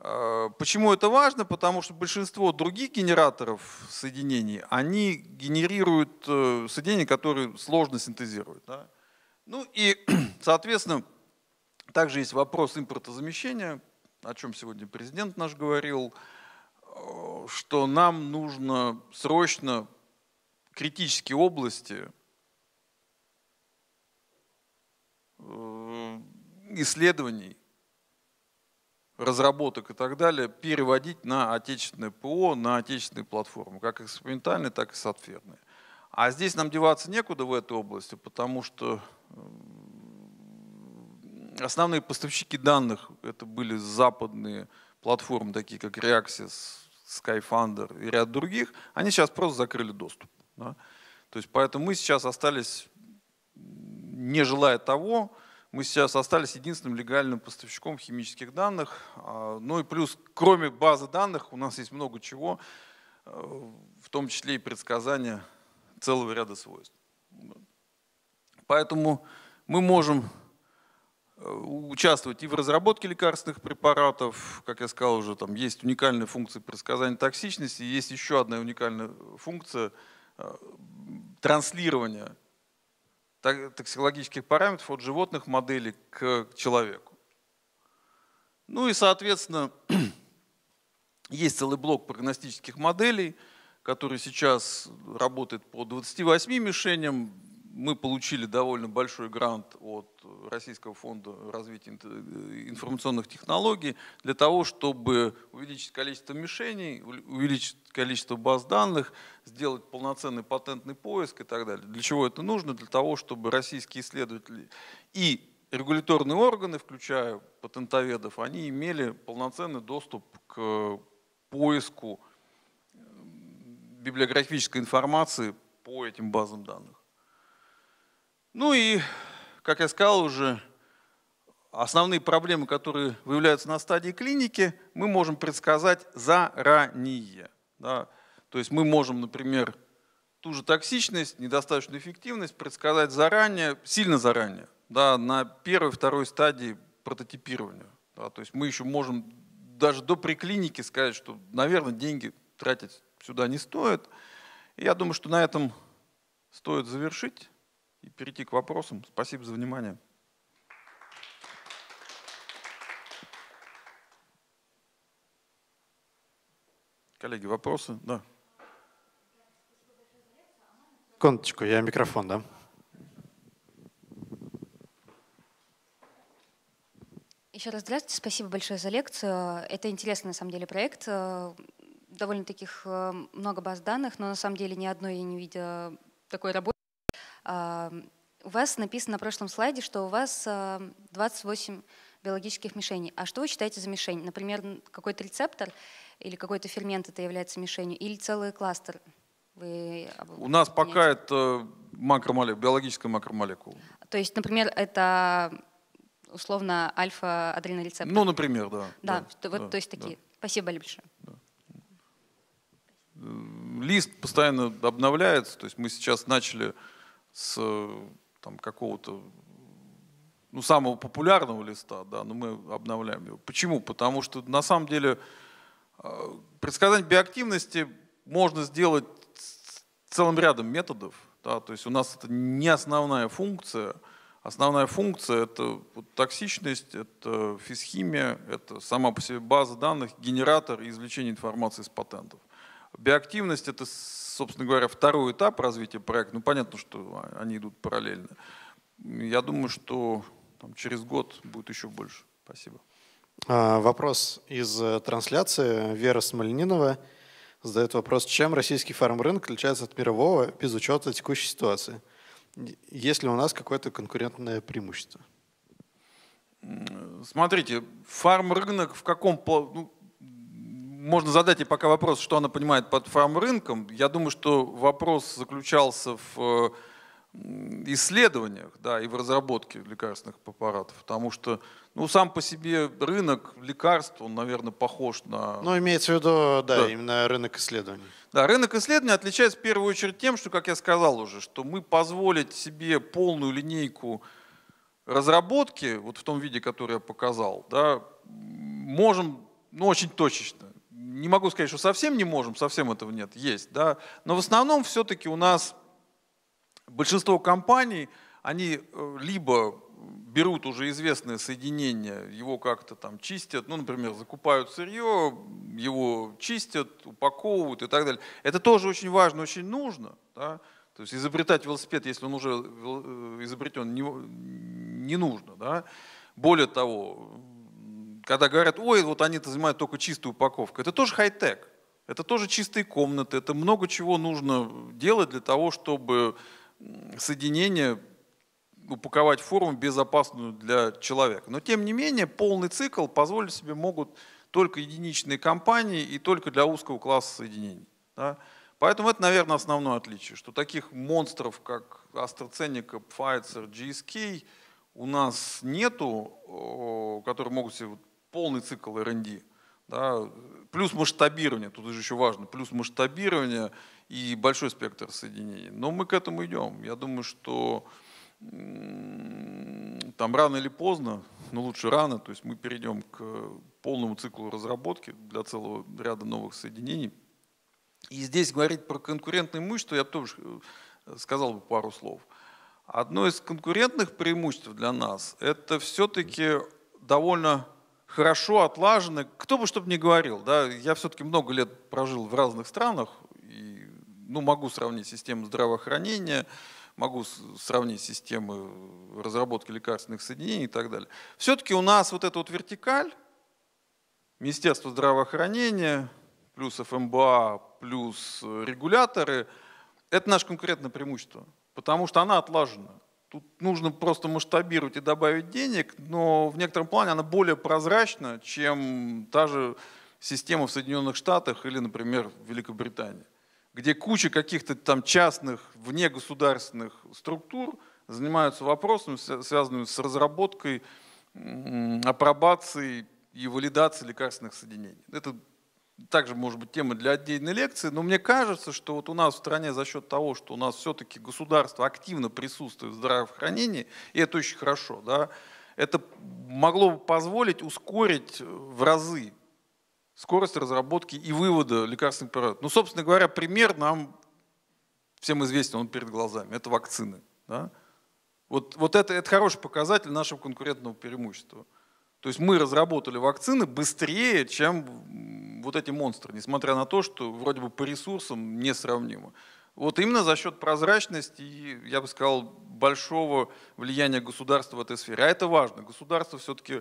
S2: Э, почему это важно? Потому что большинство других генераторов соединений, они генерируют э, соединения, которые сложно синтезируют. Да. Ну и, соответственно, также есть вопрос импортозамещения, о чем сегодня президент наш говорил, э, что нам нужно срочно критические области Э, исследований, разработок и так далее переводить на отечественное ПО, на отечественные платформы, как экспериментальные, так и сатферные. А здесь нам деваться некуда в этой области, потому что э, основные поставщики данных это были западные платформы, такие как Reaxis, Skyfunder и ряд других. Они сейчас просто закрыли доступ. Да? То есть поэтому мы сейчас остались не желая того, мы сейчас остались единственным легальным поставщиком химических данных. А, ну и плюс, кроме базы данных, у нас есть много чего, э, в том числе и предсказания целого ряда свойств. Поэтому мы можем э, участвовать и в разработке лекарственных препаратов, как я сказал уже, там есть уникальная функция предсказания токсичности, есть еще одна уникальная функция э, транслирования токсикологических параметров от животных моделей к человеку. Ну и, соответственно, есть целый блок прогностических моделей, который сейчас работает по 28 мишеням, мы получили довольно большой грант от Российского фонда развития э, информационных технологий для того, чтобы увеличить количество мишеней, увеличить количество баз данных, сделать полноценный патентный поиск и так далее. Для чего это нужно? Для того, чтобы российские исследователи и регуляторные органы, включая патентоведов, они имели полноценный доступ к поиску э, библиографической информации по этим базам данных. Ну и, как я сказал уже, основные проблемы, которые выявляются на стадии клиники, мы можем предсказать заранее. Да? То есть мы можем, например, ту же токсичность, недостаточную эффективность предсказать заранее, сильно заранее, да, на первой, второй стадии прототипирования. Да? То есть мы еще можем даже до приклиники сказать, что, наверное, деньги тратить сюда не стоит. И я думаю, что на этом стоит завершить и перейти к вопросам. Спасибо за внимание. Коллеги,
S1: вопросы? Да. Конточку, я микрофон, да? Еще раз здравствуйте, спасибо большое за лекцию. Это интересный на самом деле проект. Э, Довольно таких э, много баз данных, но на самом деле ни одной я не видела такой работы. У вас написано на прошлом слайде, что у вас 28 биологических мишеней. А что вы считаете за мишень? Например, какой-то рецептор или какой-то фермент это является мишенью, или целый кластер? Вы У нас пока
S2: это макромолекула, биологическая макромолекула.
S1: То есть, например, это условно альфа-адренорецептор? Ну,
S2: например, да. Да, да, да вот, да, то есть
S1: такие. Да. Спасибо большое. Да.
S2: Э, лист постоянно обновляется, то есть мы сейчас начали с э, там, какого-то ну, самого популярного листа, да, но мы обновляем его. Почему? Потому что на самом деле э, предсказание биоактивности можно сделать целым рядом методов. Да, то есть у нас это не основная функция. Основная функция – это вот токсичность, это физхимия, это сама по себе база данных, генератор и извлечение информации из патентов. Биоактивность – это собственно говоря, второй этап развития проекта. Ну, понятно, что они идут параллельно. Я думаю, что там, через год будет еще больше.
S1: Спасибо. А, вопрос из э, трансляции. Вера Смольнинова задает вопрос, чем российский фармрынок отличается от мирового без учета текущей ситуации? Есть ли у нас какое-то конкурентное преимущество? Э,
S2: смотрите, фармрынок в каком... Ну, можно задать и пока вопрос, что она понимает под фармрынком? Я думаю, что вопрос заключался в исследованиях да, и в разработке лекарственных препаратов, потому что ну, сам по себе рынок лекарств, он, наверное, похож на... Ну,
S1: имеется в виду, да, да,
S2: именно рынок исследований. Да, рынок исследований отличается в первую очередь тем, что, как я сказал уже, что мы позволить себе полную линейку разработки, вот в том виде, который я показал, да, можем ну, очень точечно не могу сказать, что совсем не можем, совсем этого нет, есть, да, но в основном все-таки у нас большинство компаний, они э, либо берут уже известное соединение, его как-то там чистят, ну, например, закупают сырье, его чистят, упаковывают и так далее. Это тоже очень важно, очень нужно. Да? То есть изобретать велосипед, если он уже э, изобретен, не, не нужно. Да? Более того, когда говорят, ой, вот они-то занимают только чистую упаковку, это тоже хай-тек. Это тоже чистые комнаты, это много чего нужно делать для того, чтобы соединение упаковать в форму безопасную для человека. Но тем не менее полный цикл позволить себе могут только единичные компании и только для узкого класса соединений. Да? Поэтому это, наверное, основное отличие, что таких монстров, как AstraZeneca, Pfizer, GSK, у нас нету, которые могут себе полный цикл R&D. Да, плюс масштабирование, тут же еще важно, плюс масштабирование и большой спектр соединений. Но мы к этому идем. Я думаю, что там рано или поздно, но лучше рано, то есть мы перейдем к полному циклу разработки для целого ряда новых соединений. И здесь говорить про конкурентное имущество, я тоже э, сказал бы пару слов. Одно из конкурентных преимуществ для нас – это все-таки довольно хорошо отлажены. Кто бы что ни говорил, да, я все-таки много лет прожил в разных странах, и, ну, могу сравнить систему здравоохранения, могу сравнить системы разработки лекарственных соединений и так далее. Все-таки у нас вот эта вот вертикаль, Министерство здравоохранения, плюс ФМБА, плюс регуляторы, это наше конкурентное преимущество, потому что она отлажена. Тут нужно просто масштабировать и добавить денег, но в некотором плане она более прозрачна, чем та же система в Соединенных Штатах или, например, в Великобритании, где куча каких-то там частных, вне государственных структур занимаются вопросами, связанными с разработкой, апробацией и валидацией лекарственных соединений. Это также может быть тема для отдельной лекции, но мне кажется, что вот у нас в стране за счет того, что у нас все-таки государство активно присутствует в здравоохранении, и это очень хорошо, да, это могло бы позволить ускорить э, в разы скорость разработки и вывода лекарственных препаратов. Ну, собственно говоря, пример нам всем известен, он перед глазами, это вакцины. Да? Вот, вот это, это хороший показатель нашего конкурентного преимущества. То есть мы разработали вакцины быстрее, чем вот эти монстры, несмотря на то, что вроде бы по ресурсам несравнимо. Вот именно за счет прозрачности и, я бы сказал, большого влияния государства в этой сфере. А это важно. Государство все-таки э,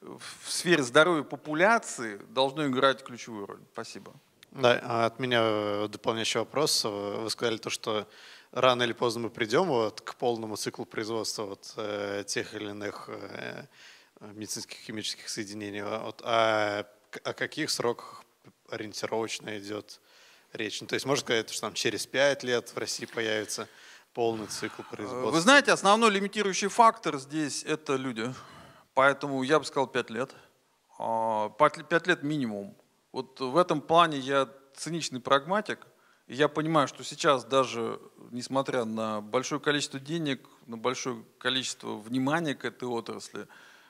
S2: в сфере здоровья популяции должно играть ключевую роль. Спасибо.
S1: Да, а от меня э, дополняющий вопрос. Э, вы сказали то, что рано или поздно мы придем вот, к полному циклу производства вот, тех или иных медицинских химических соединений. Вот, а о каких сроках ориентировочно идет речь? Ну, то есть можно сказать, что там через 5 лет в России появится полный цикл э, производства? Вы знаете,
S2: основной лимитирующий фактор здесь – это люди. Поэтому я бы сказал 5 лет. 5 а, лет минимум. Вот в этом плане я циничный прагматик. я понимаю, что сейчас даже, несмотря на большое количество денег, на большое количество внимания к этой отрасли,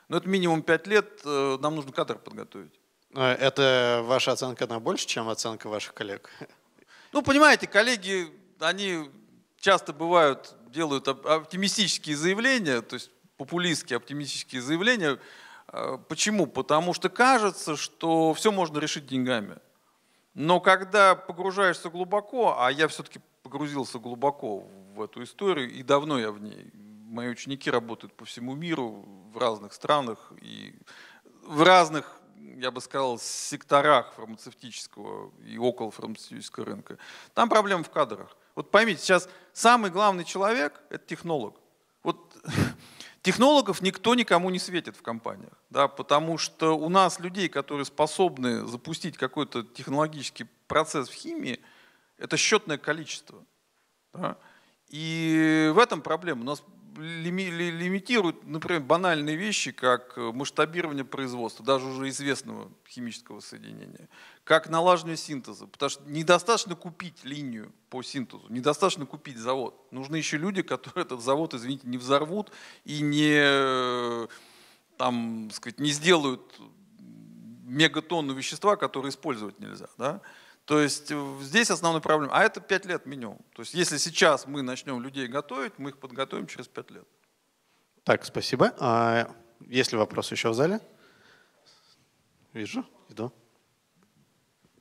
S2: но это минимум 5 лет,
S1: э, нам нужно кадр подготовить. Э, это ваша оценка на больше, чем оценка ваших коллег?
S2: Ну, понимаете, коллеги, они часто бывают, делают оптимистические заявления, то есть популистские оптимистические заявления. Э, почему? Потому что кажется, что все можно решить деньгами. Но когда погружаешься глубоко, а я все-таки погрузился глубоко в эту историю, и давно я в ней. Мои ученики работают по всему миру, в разных странах, и в разных я бы сказал, секторах фармацевтического и около фармацевтического рынка. Там проблема в кадрах. Вот поймите, сейчас самый главный человек – это технолог. Вот технологов никто никому не светит в компаниях, да, потому что у нас людей, которые способны запустить какой-то технологический процесс в химии, это счетное количество. Да. И в этом проблема. У нас лимитируют, например, банальные вещи, как э, масштабирование производства, даже уже известного химического соединения, как налаживание синтеза. Потому что недостаточно купить линию по синтезу, недостаточно купить завод. Нужны еще люди, которые этот завод, извините, не взорвут и не, э, там, сказать, не сделают мегатонну вещества, которые использовать нельзя. Да? То есть э, здесь основная проблема. А это 5 лет минимум. То есть если сейчас мы начнем людей готовить, мы их подготовим через 5 лет.
S1: Так, спасибо. А есть ли вопросы еще в зале? Вижу, иду.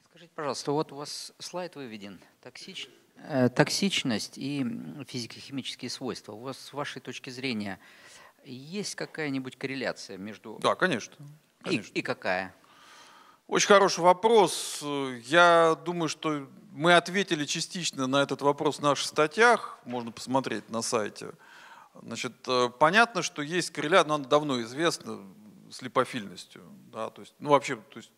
S1: Скажите, пожалуйста, вот у вас слайд выведен. Токсич... Э, токсичность и физико-химические свойства. У вас
S2: с вашей точки зрения есть какая-нибудь корреляция между... Да, конечно. конечно. И, и какая? Очень хороший вопрос. Я думаю, что мы ответили частично на этот вопрос в наших статьях. Можно посмотреть на сайте. Значит, э, понятно, что есть корреляция, но она давно известна с липофильностью. Да, то есть, ну, вообще, то есть,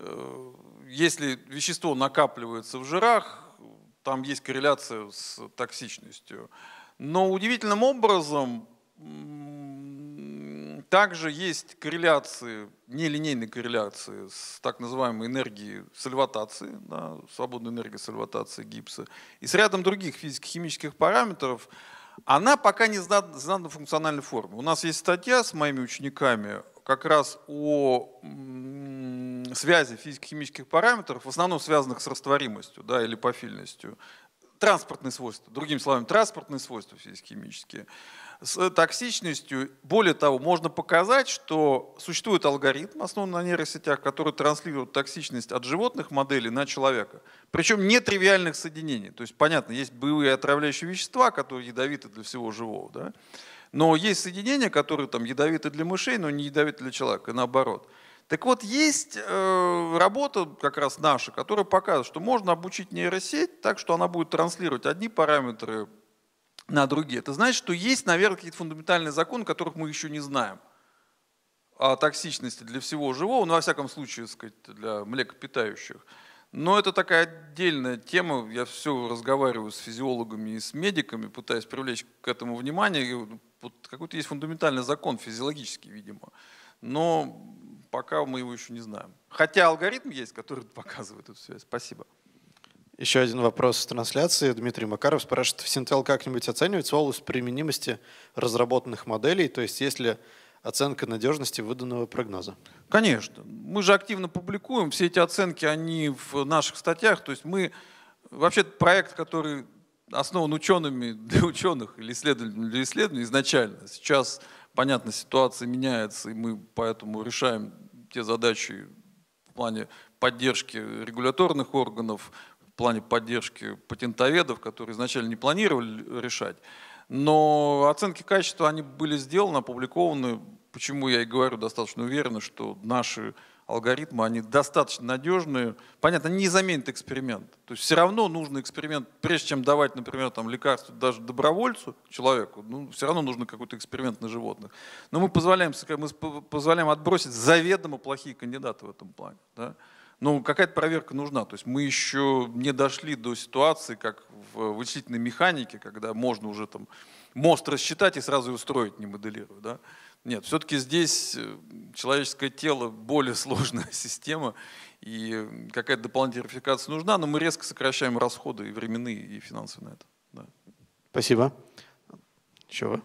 S2: э, если вещество накапливается в жирах, там есть корреляция с токсичностью. Но удивительным образом также есть корреляции, нелинейные корреляции с так называемой энергией сальватации, да, свободной энергией сальватации гипса, и с рядом других физико-химических параметров, она пока не знана в функциональной форме. У нас есть статья с моими учениками как раз о связи физико-химических параметров, в основном связанных с растворимостью да, или пофильностью транспортные свойства, другими словами, транспортные свойства физико-химические, с токсичностью. Более того, можно показать, что существует алгоритм, основанный на нейросетях, который транслирует токсичность от животных моделей на человека. Причем нетривиальных соединений. То есть, понятно, есть боевые отравляющие вещества, которые ядовиты для всего живого. Да? Но есть соединения, которые там ядовиты для мышей, но не ядовиты для человека, и наоборот. Так вот, есть э, работа как раз наша, которая показывает, что можно обучить нейросеть так, что она будет транслировать одни параметры на другие. Это значит, что есть, наверное, какие-то фундаментальные законы, которых мы еще не знаем о токсичности для всего живого, ну, во всяком случае, сказать, для млекопитающих. Но это такая отдельная тема. Я все разговариваю с физиологами и с медиками, пытаясь привлечь к этому внимание. Вот какой-то есть фундаментальный закон физиологический, видимо. Но пока мы его еще не знаем. Хотя алгоритм есть, который показывает эту связь. Спасибо.
S1: Еще один вопрос с трансляции. Дмитрий Макаров спрашивает, в Синтел как-нибудь оценивает солус применимости разработанных моделей? То есть есть ли оценка надежности выданного прогноза? Конечно. Мы же активно публикуем. Все эти оценки, они в наших статьях. То есть
S2: мы... Вообще проект, который основан учеными для ученых или исследователями для исследований изначально. Сейчас, понятно, ситуация меняется, и мы поэтому решаем те задачи в плане поддержки регуляторных органов, в плане поддержки патентоведов, которые изначально не планировали решать. Но оценки качества, они были сделаны, опубликованы. Почему я и говорю достаточно уверенно, что наши алгоритмы, они достаточно надежные. Понятно, они не заменят эксперимент. То есть все равно нужно эксперимент, прежде чем давать, например, там, лекарство даже добровольцу, человеку, ну, все равно нужно какой-то эксперимент на животных. Но мы позволяем, мы позволяем отбросить заведомо плохие кандидаты в этом плане. Да? Но ну, какая-то проверка нужна. То есть мы еще не дошли до ситуации, как в вычислительной механике, когда можно уже там мост рассчитать и сразу его строить, не моделируя. Да? Нет, все-таки здесь э, человеческое тело более сложная система, и какая-то дополнительная верификация нужна, но мы резко сокращаем расходы и временные, и финансовые на это. Да.
S1: Спасибо. Чего?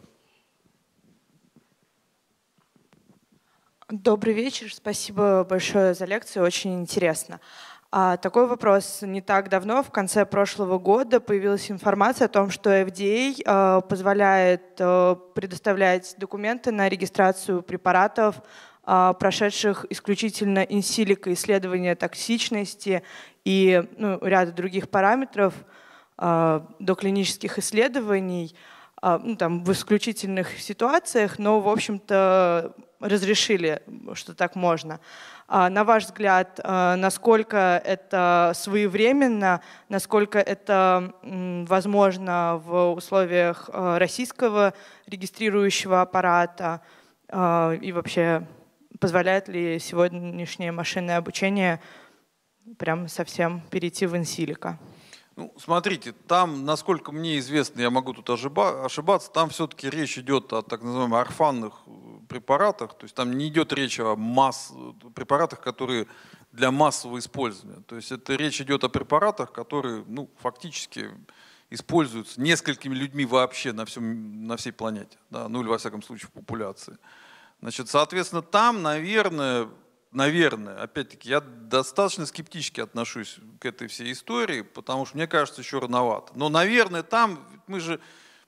S1: Добрый вечер, спасибо большое за лекцию, очень интересно. А, такой вопрос. Не так давно, в конце прошлого года, появилась информация о том, что FDA э, а, позволяет э, предоставлять документы на регистрацию препаратов, э, прошедших исключительно инсилика исследования токсичности и ну, ряда других параметров э, до клинических исследований ну, там, в исключительных ситуациях, но, в общем-то, разрешили, что
S2: так можно. А, на ваш взгляд, а, насколько это своевременно, насколько это возможно в условиях а, российского
S1: регистрирующего аппарата и вообще позволяет ли сегодняшнее машинное обучение прям совсем перейти в инсилика?
S2: Ну, смотрите, там, насколько мне известно, я могу тут ошибаться, там все-таки речь идет о так называемых орфанных препаратах, то есть там не идет речь о масс, препаратах, которые для массового использования. То есть это речь идет о препаратах, которые ну, фактически используются несколькими людьми вообще на, всем, на всей планете, да, ну или во всяком случае в популяции. Значит, соответственно, там, наверное, наверное, опять-таки, я достаточно скептически отношусь к этой всей истории, потому что мне кажется, еще рановато. Но, наверное, там мы же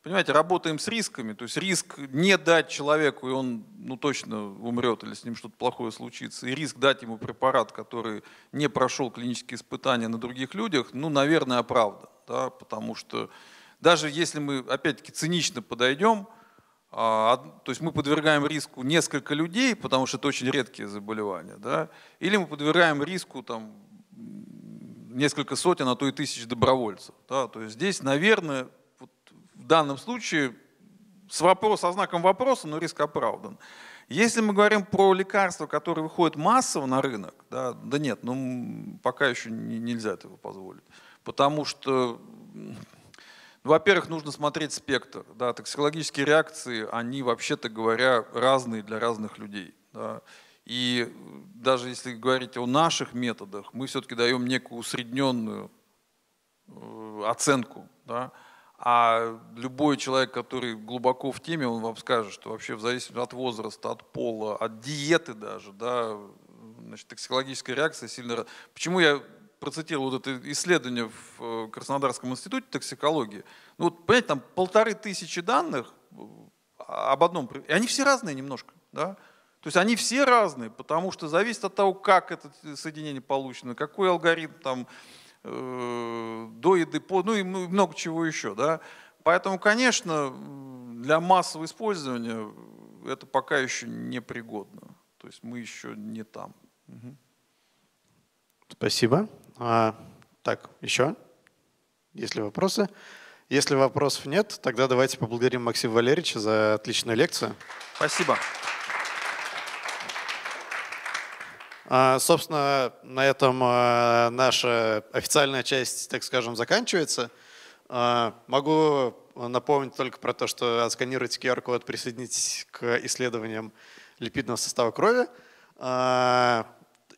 S2: Понимаете, работаем с рисками, то есть риск не дать человеку, и он ну, точно умрет или с ним что-то плохое случится, и риск дать ему препарат, который не прошел клинические испытания на других людях, ну, наверное, оправдан, да, потому что даже если мы, опять-таки, цинично подойдем, а, то есть мы подвергаем риску несколько людей, потому что это очень редкие заболевания, да? или мы подвергаем риску там, несколько сотен, а то и тысяч добровольцев. Да? То есть здесь, наверное, в данном случае с вопросом со знаком вопроса, но риск оправдан. Если мы говорим про лекарства, которые выходят массово на рынок, да, да нет, ну пока еще не, нельзя этого позволить. Потому что, ну, во-первых, нужно смотреть спектр. Да, токсикологические реакции, они вообще-то говоря разные для разных людей. Да. И даже если говорить о наших методах, мы все-таки даем некую усредненную э, оценку. Да. А любой человек, который глубоко в теме, он вам скажет, что вообще в зависимости от возраста, от пола, от диеты даже, да, значит, токсикологическая реакция сильно... Почему я процитировал вот это исследование в э, Краснодарском институте токсикологии? Ну вот, понимаете, там полторы тысячи данных а, об одном... И они все разные немножко, да? То есть они все разные, потому что зависит от того, как это э, соединение получено, какой алгоритм там Э, до еды, по, ну и много чего еще. Да? Поэтому, конечно, для массового использования это пока еще не пригодно. То есть мы еще
S1: не там. Угу. Спасибо. А, так, еще? Есть ли вопросы? Если вопросов нет, тогда давайте поблагодарим Максима Валерьевича за отличную лекцию. Спасибо. А, собственно, на этом э, наша официальная часть, так скажем, заканчивается. А, могу напомнить только про то, что отсканируйте QR-код, присоединитесь к исследованиям липидного состава крови. А,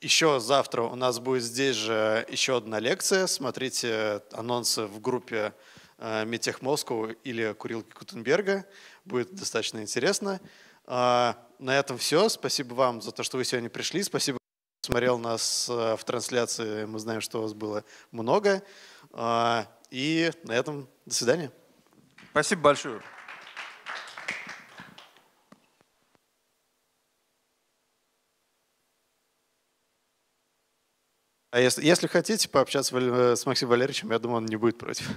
S1: еще завтра у нас будет здесь же еще одна лекция. Смотрите анонсы в группе э, Метех Москву или Курилки Кутенберга. Будет достаточно интересно. На этом все. Спасибо вам за то, что вы сегодня пришли. Спасибо смотрел нас э, в трансляции, мы знаем, что у вас было много. А, и на этом до свидания. Спасибо большое. А если, если хотите пообщаться с э, Максимом Валерьевичем, я думаю, он не будет против.